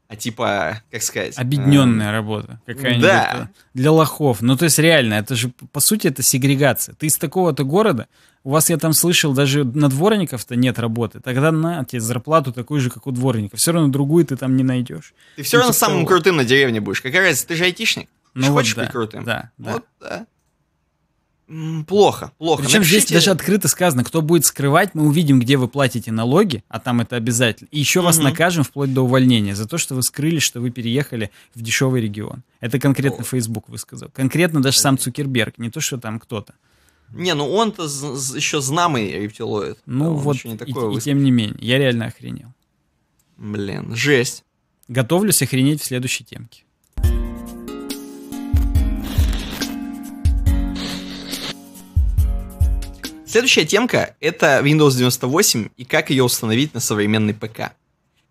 а типа, как сказать... Объединенная э... А, работа какая-нибудь да. Э, для лохов. Ну, то есть реально, это же, по сути, это сегрегация. Ты из такого-то города, у вас, я там слышал, даже на дворников-то нет работы. Тогда на тебе зарплату такую же, как у дворника. Все равно другую ты там не найдешь. Ты все ну, равно типа самым крутым на деревне будешь. как разница, ты же айтишник. Ну, ты вот хочешь да, быть крутым? Да, да. да. Плохо, плохо. Причем Напишите... здесь даже открыто сказано, кто будет скрывать, мы увидим, где вы платите налоги, а там это обязательно. И еще угу. вас накажем вплоть до увольнения за то, что вы скрыли, что вы переехали в дешевый регион. Это конкретно О. Facebook высказал. Конкретно даже сам Цукерберг, не то, что там кто-то. Не, ну он-то еще знамый рептилоид. Ну да, вот, не такое и, высказал. и тем не менее, я реально охренел. Блин, жесть. Готовлюсь охренеть в следующей темке. Следующая темка — это Windows 98 и как ее установить на современный ПК.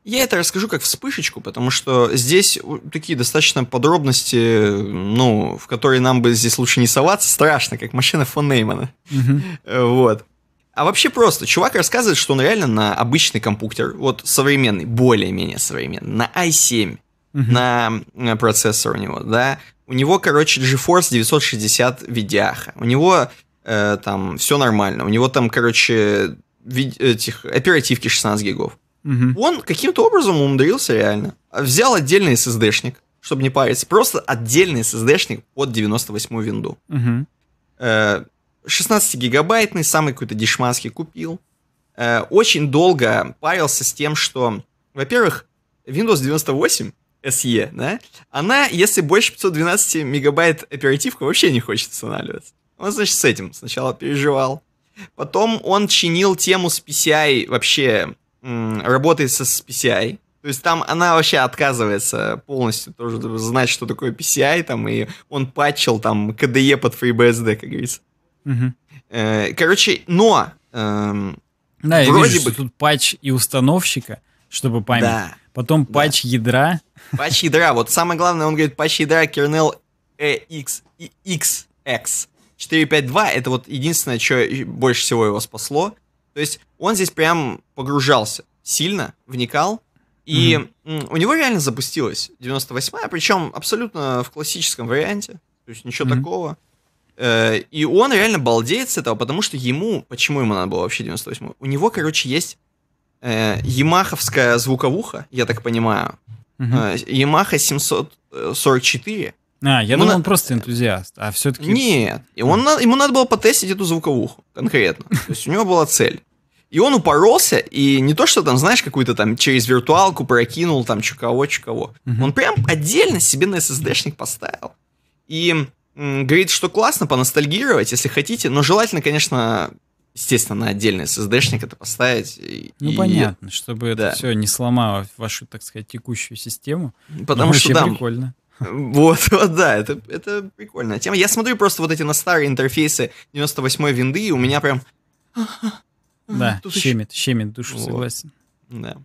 Я это расскажу как вспышечку, потому что здесь э, такие достаточно подробности, э, ну, в которые нам бы здесь лучше не соваться, страшно, как машина фон Неймана. Э, вот. А вообще просто, чувак рассказывает, что он реально на обычный компьютер, вот современный, более-менее современный, на i7, mm-hmm. на, на процессор у него, да, у него, короче, GeForce 960 видяха. У него Э, там все нормально. У него там, короче, этих оперативки 16 гигов. Угу. Он каким-то образом умудрился реально. Взял отдельный SSD-шник, чтобы не париться. Просто отдельный SSD-шник под 98-ю винду. Угу. 16-гигабайтный, э, самый какой-то дешманский купил. Э, очень долго парился с тем, что, во-первых, Windows 98 SE, да, она, если больше 512 мегабайт оперативка, вообще не хочет устанавливаться. Он, значит, с этим сначала переживал. Потом он чинил тему с PCI, вообще работает со, с PCI. То есть там она вообще отказывается полностью тоже знать, что такое PCI, там, и он патчил там KDE под FreeBSD, как говорится. Угу. Короче, но... Эм, да, я вроде вижу, бы... тут патч и установщика, чтобы память. Да. Потом патч да. ядра. Патч ядра. Вот самое главное, он говорит патч ядра kernel EX, EXX. 4.5.2 это вот единственное, что больше всего его спасло. То есть он здесь прям погружался сильно, вникал, и mm-hmm. у него реально запустилась 98-я, причем абсолютно в классическом варианте, то есть ничего mm-hmm. такого. Э, и он реально балдеет с этого, потому что ему, почему ему надо было вообще 98 У него, короче, есть э, ямаховская звуковуха, я так понимаю. Угу. Э, Yamaha 744. А, я ему думал, он просто энтузиаст, а все-таки... Нет, и он, а. ему надо было потестить эту звуковуху конкретно. То есть у него была цель. И он упоролся, и не то, что там, знаешь, какую-то там через виртуалку прокинул там чукого-чукого. Угу. Он прям отдельно себе на SSD-шник поставил. И говорит, что классно поностальгировать, если хотите, но желательно, конечно, естественно, на отдельный SSD-шник это поставить. ну, и... понятно, чтобы да. это все не сломало вашу, так сказать, текущую систему. Потому ну, что, да, прикольно. Вот, вот, да, это, это прикольная тема. Я смотрю просто вот эти на старые интерфейсы 98-й винды, и у меня прям... Да, Тут щемит, еще... щемит душу, вот. согласен. Да.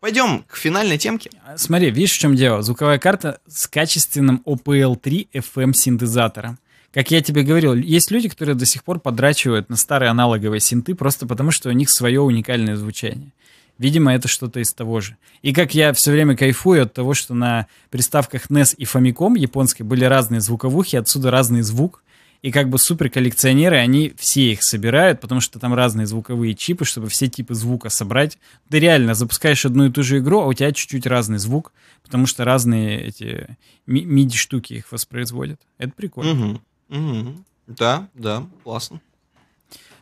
Пойдем к финальной темке. А, смотри, видишь, в чем дело? Звуковая карта с качественным OPL3 FM эм синтезатором. Как я тебе говорил, есть люди, которые до сих пор подрачивают на старые аналоговые синты просто потому, что у них свое уникальное звучание. Видимо, это что-то из того же. И как я все время кайфую от того, что на приставках NES и Famicom японской были разные звуковухи, отсюда разный звук. И как бы супер коллекционеры, они все их собирают, потому что там разные звуковые чипы, чтобы все типы звука собрать. Ты реально запускаешь одну и ту же игру, а у тебя чуть-чуть разный звук, потому что разные эти миди-штуки их воспроизводят. Это прикольно. Угу. Угу. Да, да, классно.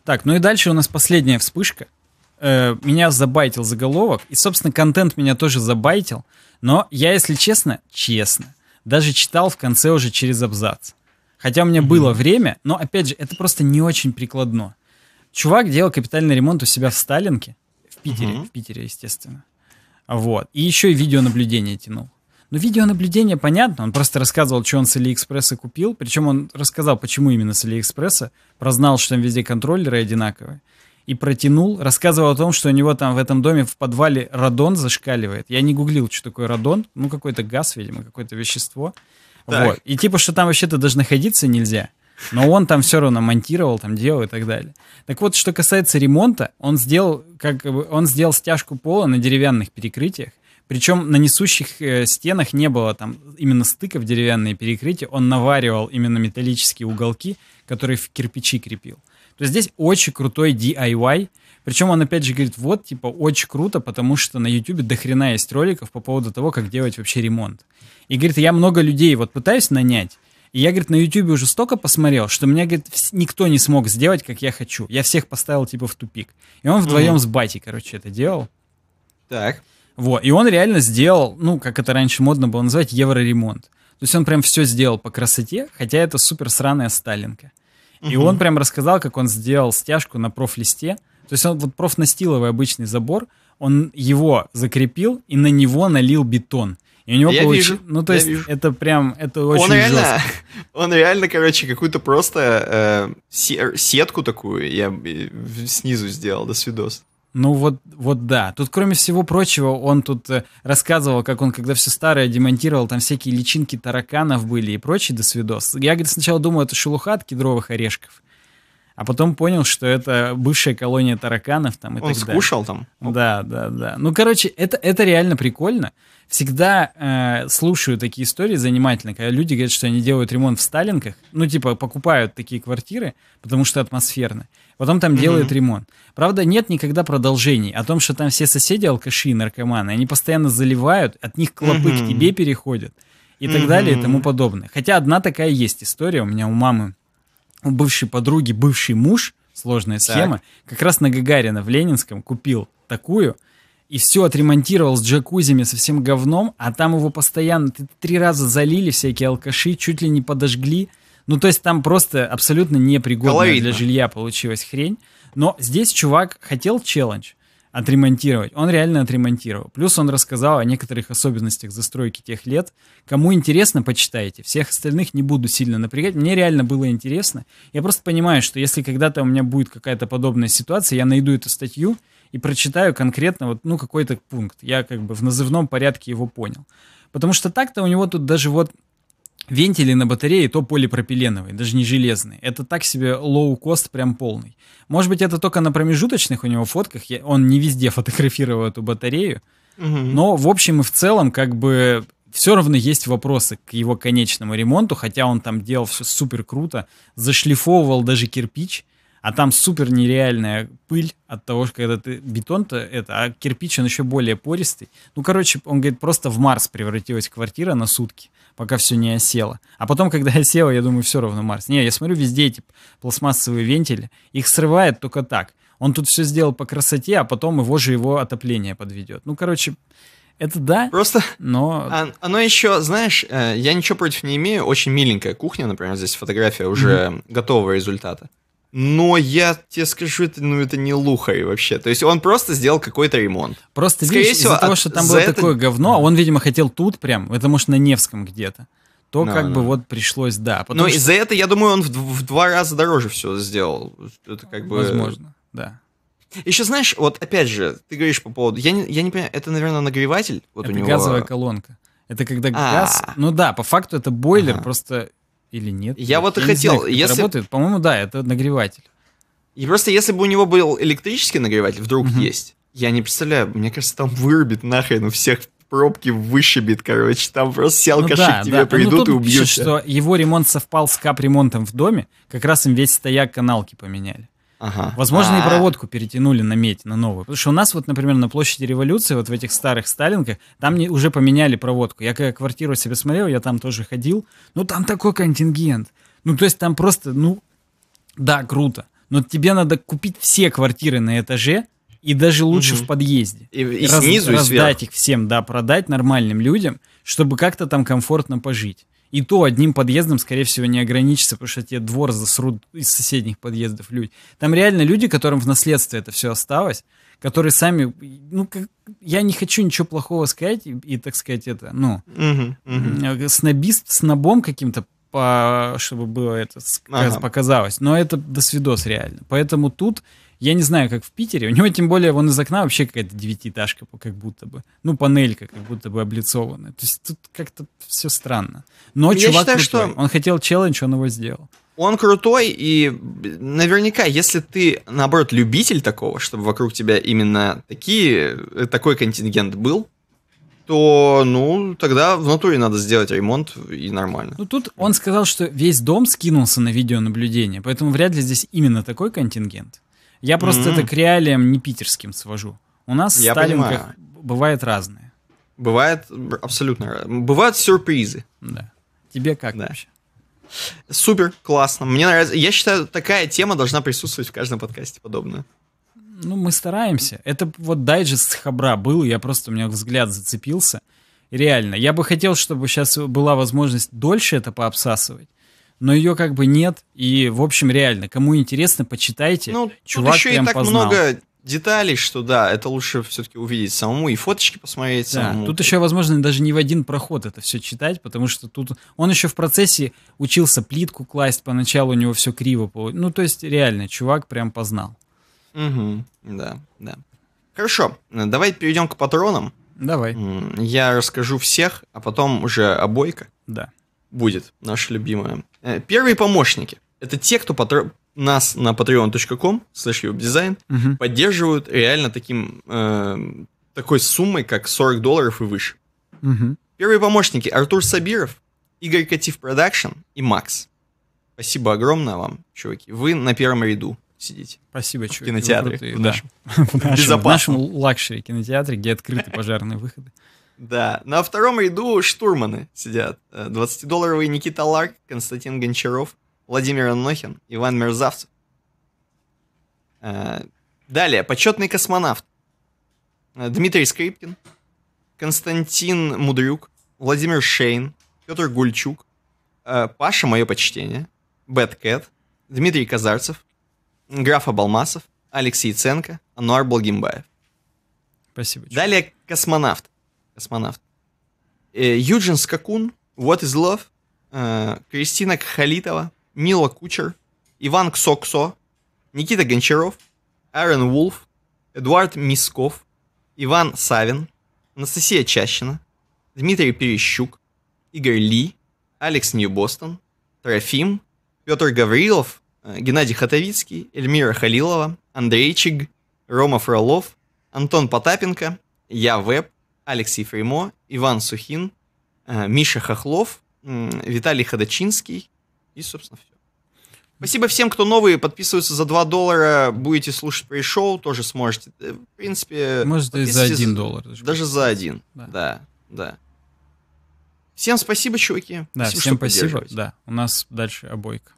Так, ну и дальше у нас последняя вспышка — э, меня забайтил заголовок, и, собственно, контент меня тоже забайтил, но я, если честно, честно, даже читал в конце уже через абзац. Хотя у меня mm-hmm. было время, но, опять же, это просто не очень прикладно. Чувак делал капитальный ремонт у себя в Сталинке, в Питере, mm-hmm. в Питере, естественно. Вот. И еще и видеонаблюдение тянул. Но ну, видеонаблюдение понятно, он просто рассказывал, что он с Алиэкспресса купил, причем он рассказал, почему именно с Алиэкспресса, прознал, что там везде контроллеры одинаковые и протянул, рассказывал о том, что у него там в этом доме в подвале радон зашкаливает. Я не гуглил, что такое радон, ну какой-то газ, видимо, какое-то вещество. Так. Вот. И типа, что там вообще-то даже находиться нельзя. Но он там все равно монтировал, там делал и так далее. Так вот, что касается ремонта, он сделал, как бы, он сделал стяжку пола на деревянных перекрытиях. Причем на несущих э, стенах не было там именно стыков деревянные перекрытия. Он наваривал именно металлические уголки, которые в кирпичи крепил. То есть здесь очень крутой DIY. Причем он опять же говорит, вот, типа, очень круто, потому что на YouTube дохрена есть роликов по поводу того, как делать вообще ремонт. И говорит, я много людей вот пытаюсь нанять, и я, говорит, на YouTube уже столько посмотрел, что меня, говорит, никто не смог сделать, как я хочу. Я всех поставил, типа, в тупик. И он вдвоем mm-hmm. с Бати, короче, это делал. Так. Вот, и он реально сделал, ну, как это раньше модно было называть, евроремонт. То есть он прям все сделал по красоте, хотя это супер сраная Сталинка. И он прям рассказал, как он сделал стяжку на профлисте. То есть он вот профнастиловый обычный забор, он его закрепил и на него налил бетон. И у него получилось. ну то есть вижу. это прям это очень он реально, жестко. Он реально, короче, какую-то просто э, сетку такую я э, снизу сделал, до свидос. Ну вот, вот да. Тут, кроме всего прочего, он тут э, рассказывал, как он, когда все старое демонтировал, там всякие личинки тараканов были и до свидос. Я, говорит, сначала думал, это шелуха от кедровых орешков. А потом понял, что это бывшая колония тараканов там и Он так далее. Он скушал там? Да, да, да. Ну, короче, это, это реально прикольно. Всегда э, слушаю такие истории занимательно, когда люди говорят, что они делают ремонт в Сталинках. Ну, типа, покупают такие квартиры, потому что атмосферно. Потом там угу. делают ремонт. Правда, нет никогда продолжений о том, что там все соседи алкаши и наркоманы. Они постоянно заливают, от них клопы угу. к тебе переходят и так далее и тому подобное. Хотя одна такая есть история у меня у мамы, у бывшей подруги, бывший муж, сложная схема, так. как раз на Гагарина в Ленинском купил такую, и все отремонтировал с джакузями, со всем говном, а там его постоянно три раза залили всякие алкаши, чуть ли не подожгли, ну, то есть там просто абсолютно непригодная Колоритно. для жилья получилась хрень. Но здесь чувак хотел челлендж отремонтировать. Он реально отремонтировал. Плюс он рассказал о некоторых особенностях застройки тех лет. Кому интересно, почитайте. Всех остальных не буду сильно напрягать. Мне реально было интересно. Я просто понимаю, что если когда-то у меня будет какая-то подобная ситуация, я найду эту статью и прочитаю конкретно вот, ну, какой-то пункт. Я как бы в назывном порядке его понял. Потому что так-то у него тут даже вот Вентили на батарее то полипропиленовые, даже не железные. Это так себе лоу-кост прям полный. Может быть, это только на промежуточных у него фотках. Я, он не везде фотографировал эту батарею. Угу. Но в общем и в целом, как бы, все равно есть вопросы к его конечному ремонту, хотя он там делал все супер круто, зашлифовывал даже кирпич, а там супер нереальная пыль от того, что когда ты бетон-то это, а кирпич он еще более пористый. Ну, короче, он говорит, просто в Марс превратилась квартира на сутки пока все не осело. А потом, когда осело, я думаю, все равно Марс. Не, я смотрю, везде эти пластмассовые вентили, их срывает только так. Он тут все сделал по красоте, а потом его же его отопление подведет. Ну, короче, это да. Просто. Но. А, Оно еще, знаешь, э, я ничего против не имею. Очень миленькая кухня, например, здесь фотография уже mm-hmm. готового результата. Но я тебе скажу, это, ну это не лухарь вообще. То есть он просто сделал какой-то ремонт. Просто Скорее видишь, из-за от... того, что там было это... такое говно, он, видимо, хотел тут прям, это может на Невском где-то. То no, ну, как no. бы ну. вот пришлось, да. Но ну, что... из-за этого, я думаю, он в, в два раза дороже все сделал. Это как бы... Возможно, да. Еще знаешь, вот опять же, ты говоришь по поводу... Я не, я не понимаю, это, наверное, нагреватель? Вот это у него... газовая колонка. Это когда А-а-а. газ... Ну да, по факту это бойлер, А-а-а. просто или нет? Я вот и хотел. Знаю, если... работает. По-моему, да, это нагреватель. И просто если бы у него был электрический нагреватель, вдруг угу. есть. Я не представляю, мне кажется, там вырубит нахрен у всех пробки вышибит, короче, там просто все алкаши ну, да, к тебе да. Ну, придут ну, и убьют. что его ремонт совпал с капремонтом в доме, как раз им весь стояк каналки поменяли. Ага. Возможно, А-а-а. и а. проводку перетянули на медь, на новую. Потому что у нас вот, например, на площади революции, вот в этих старых Сталинках, там не, уже поменяли проводку. Я когда квартиру себе смотрел, я там тоже ходил. Ну, там такой контингент. Ну, то есть там просто, ну, да, круто. Но тебе надо купить все квартиры на этаже, и даже лучше угу. в подъезде. И, и Раз, снизу, раздать и сверху. их всем, да, продать нормальным людям, чтобы как-то там комфортно пожить. И то одним подъездом, скорее всего, не ограничится, потому что тебе двор засрут из соседних подъездов люди. Там реально люди, которым в наследство это все осталось, которые сами, ну, как, я не хочу ничего плохого сказать и, и так сказать, это, ну, угу, угу. снобист, снобом каким-то чтобы было это ага. показалось. Но это досвидос реально. Поэтому тут я не знаю, как в Питере. У него, тем более, вон из окна вообще какая-то девятиэтажка, как будто бы. Ну, панелька как будто бы облицованная. То есть тут как-то все странно. Но ну, Я чувак считаю, крутой. Что... Он хотел челлендж, он его сделал. Он крутой, и наверняка, если ты, наоборот, любитель такого, чтобы вокруг тебя именно такие, э, такой контингент был, то, ну, тогда в натуре надо сделать ремонт и нормально. Ну, тут он сказал, что весь дом скинулся на видеонаблюдение, поэтому вряд ли здесь именно такой контингент. Я просто mm-hmm. это к реалиям не питерским свожу. У нас Я Сталин бывает разные. Бывает абсолютно Бывают сюрпризы. Да. Тебе как да. вообще? Супер, классно. Мне нравится. Я считаю, такая тема должна присутствовать в каждом подкасте подобное. Ну, мы стараемся. Это вот дайджест хабра был, я просто, у меня взгляд зацепился. Реально. Я бы хотел, чтобы сейчас была возможность дольше это пообсасывать но ее как бы нет. И, в общем, реально, кому интересно, почитайте. Ну, Чувак тут еще прям и так познал. много деталей, что да, это лучше все-таки увидеть самому и фоточки посмотреть да, самому. Тут еще, возможно, даже не в один проход это все читать, потому что тут он еще в процессе учился плитку класть, поначалу у него все криво. Ну, то есть, реально, чувак прям познал. Угу, да, да. Хорошо, давай перейдем к патронам. Давай. Я расскажу всех, а потом уже обойка. Да. Будет наша любимая. Э, первые помощники. Это те, кто патро... нас на patreon.com slash дизайн угу. поддерживают реально таким, э, такой суммой, как 40 долларов и выше. Угу. Первые помощники Артур Сабиров, Игорь Катив Продакшн и Макс. Спасибо огромное вам, чуваки. Вы на первом ряду сидите. Спасибо, чуваки. В кинотеатре. В нашем. Да. В нашем, в нашем лакшери кинотеатре, где открыты пожарные выходы. Да, на втором ряду штурманы сидят. 20-долларовый э, Никита Ларк, Константин Гончаров, Владимир Анохин, Иван Мерзавцев. Э, далее, почетный космонавт. Э, Дмитрий Скрипкин, Константин Мудрюк, Владимир Шейн, Петр Гульчук, Паша, мое почтение, Бэткэт, Дмитрий Казарцев, Граф Абалмасов, Алексей Ценко, Ануар Болгимбаев. Спасибо. Далее космонавт космонавт. Э, Юджин Скакун, What is Love, э, Кристина Кхалитова, Мила Кучер, Иван Ксоксо, Никита Гончаров, Аарон Вулф, Эдуард Мисков, Иван Савин, Анастасия Чащина, Дмитрий Перещук, Игорь Ли, Алекс Нью-Бостон, Трофим, Петр Гаврилов, э, Геннадий Хатовицкий, Эльмира Халилова, Андрей Чиг, Рома Фролов, Антон Потапенко, Я Веб, Алексей Фреймо, Иван Сухин, э, Миша Хохлов, Виталий Ходочинский и, собственно, все. Спасибо всем, кто новые, подписываются за 2 доллара, будете слушать шоу, тоже сможете. Э, в принципе... Может, за 1 доллар. Даже, даже за 1, да. да, да. Всем спасибо, чуваки. Да, спасибо, всем спасибо. Да, у нас дальше обойка.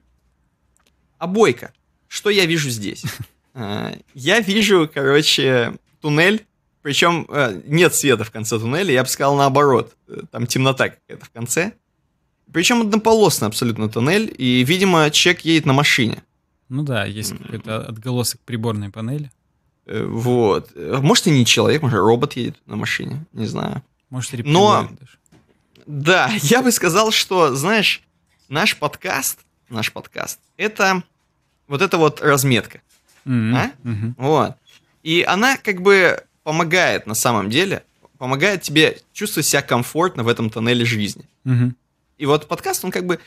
Обойка. А что я вижу здесь? Э, я вижу, короче, туннель причем э, нет света в конце туннеля, я бы сказал наоборот. Э, там темнота какая-то в конце. Причем однополосный абсолютно туннель, и, видимо, человек едет на машине. Ну да, есть какой-то отголосок приборной панели. Э, вот. Может, и не человек, может, робот едет на машине, не знаю. Может, рептилоид Но... даже. Да, я бы сказал, что, знаешь, наш подкаст, наш подкаст, это вот эта вот разметка. Mm-hmm. А? Mm-hmm. Вот. И она как бы помогает на самом деле, помогает тебе чувствовать себя комфортно в этом тоннеле жизни. Угу. И вот подкаст, он как бы,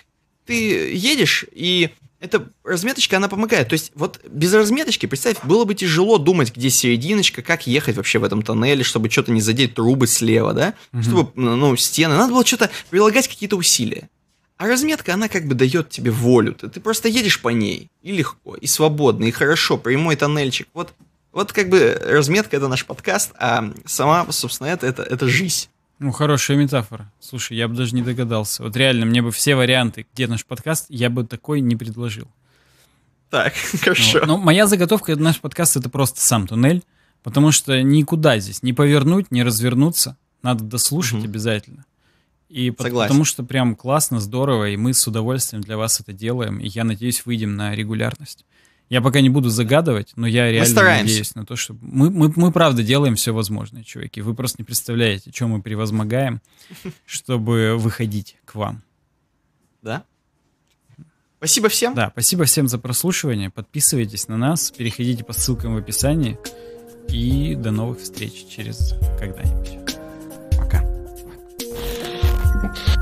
ты едешь, и эта разметочка, она помогает. То есть вот без разметочки, представь, было бы тяжело думать, где серединочка, как ехать вообще в этом тоннеле, чтобы что-то не задеть трубы слева, да, угу. чтобы, ну, стены. Надо было что-то прилагать какие-то усилия. А разметка, она как бы дает тебе волю. Ты, ты просто едешь по ней, и легко, и свободно, и хорошо, прямой тоннельчик. Вот вот как бы разметка — это наш подкаст, а сама, собственно, это, это, это жизнь. Ну, хорошая метафора. Слушай, я бы даже не догадался. Вот реально, мне бы все варианты, где наш подкаст, я бы такой не предложил. Так, хорошо. Вот. Ну, Но моя заготовка для наш подкаст — это просто сам туннель, потому что никуда здесь не повернуть, не развернуться. Надо дослушать угу. обязательно. И Согласен. потому что прям классно, здорово, и мы с удовольствием для вас это делаем, и я надеюсь, выйдем на регулярность. Я пока не буду загадывать, но я реально мы надеюсь на то, что мы, мы, мы правда делаем все возможное, чуваки. Вы просто не представляете, чем мы превозмогаем, чтобы выходить к вам. Да? Спасибо всем. Да, спасибо всем за прослушивание. Подписывайтесь на нас, переходите по ссылкам в описании. И до новых встреч через когда-нибудь. Пока. Thank you.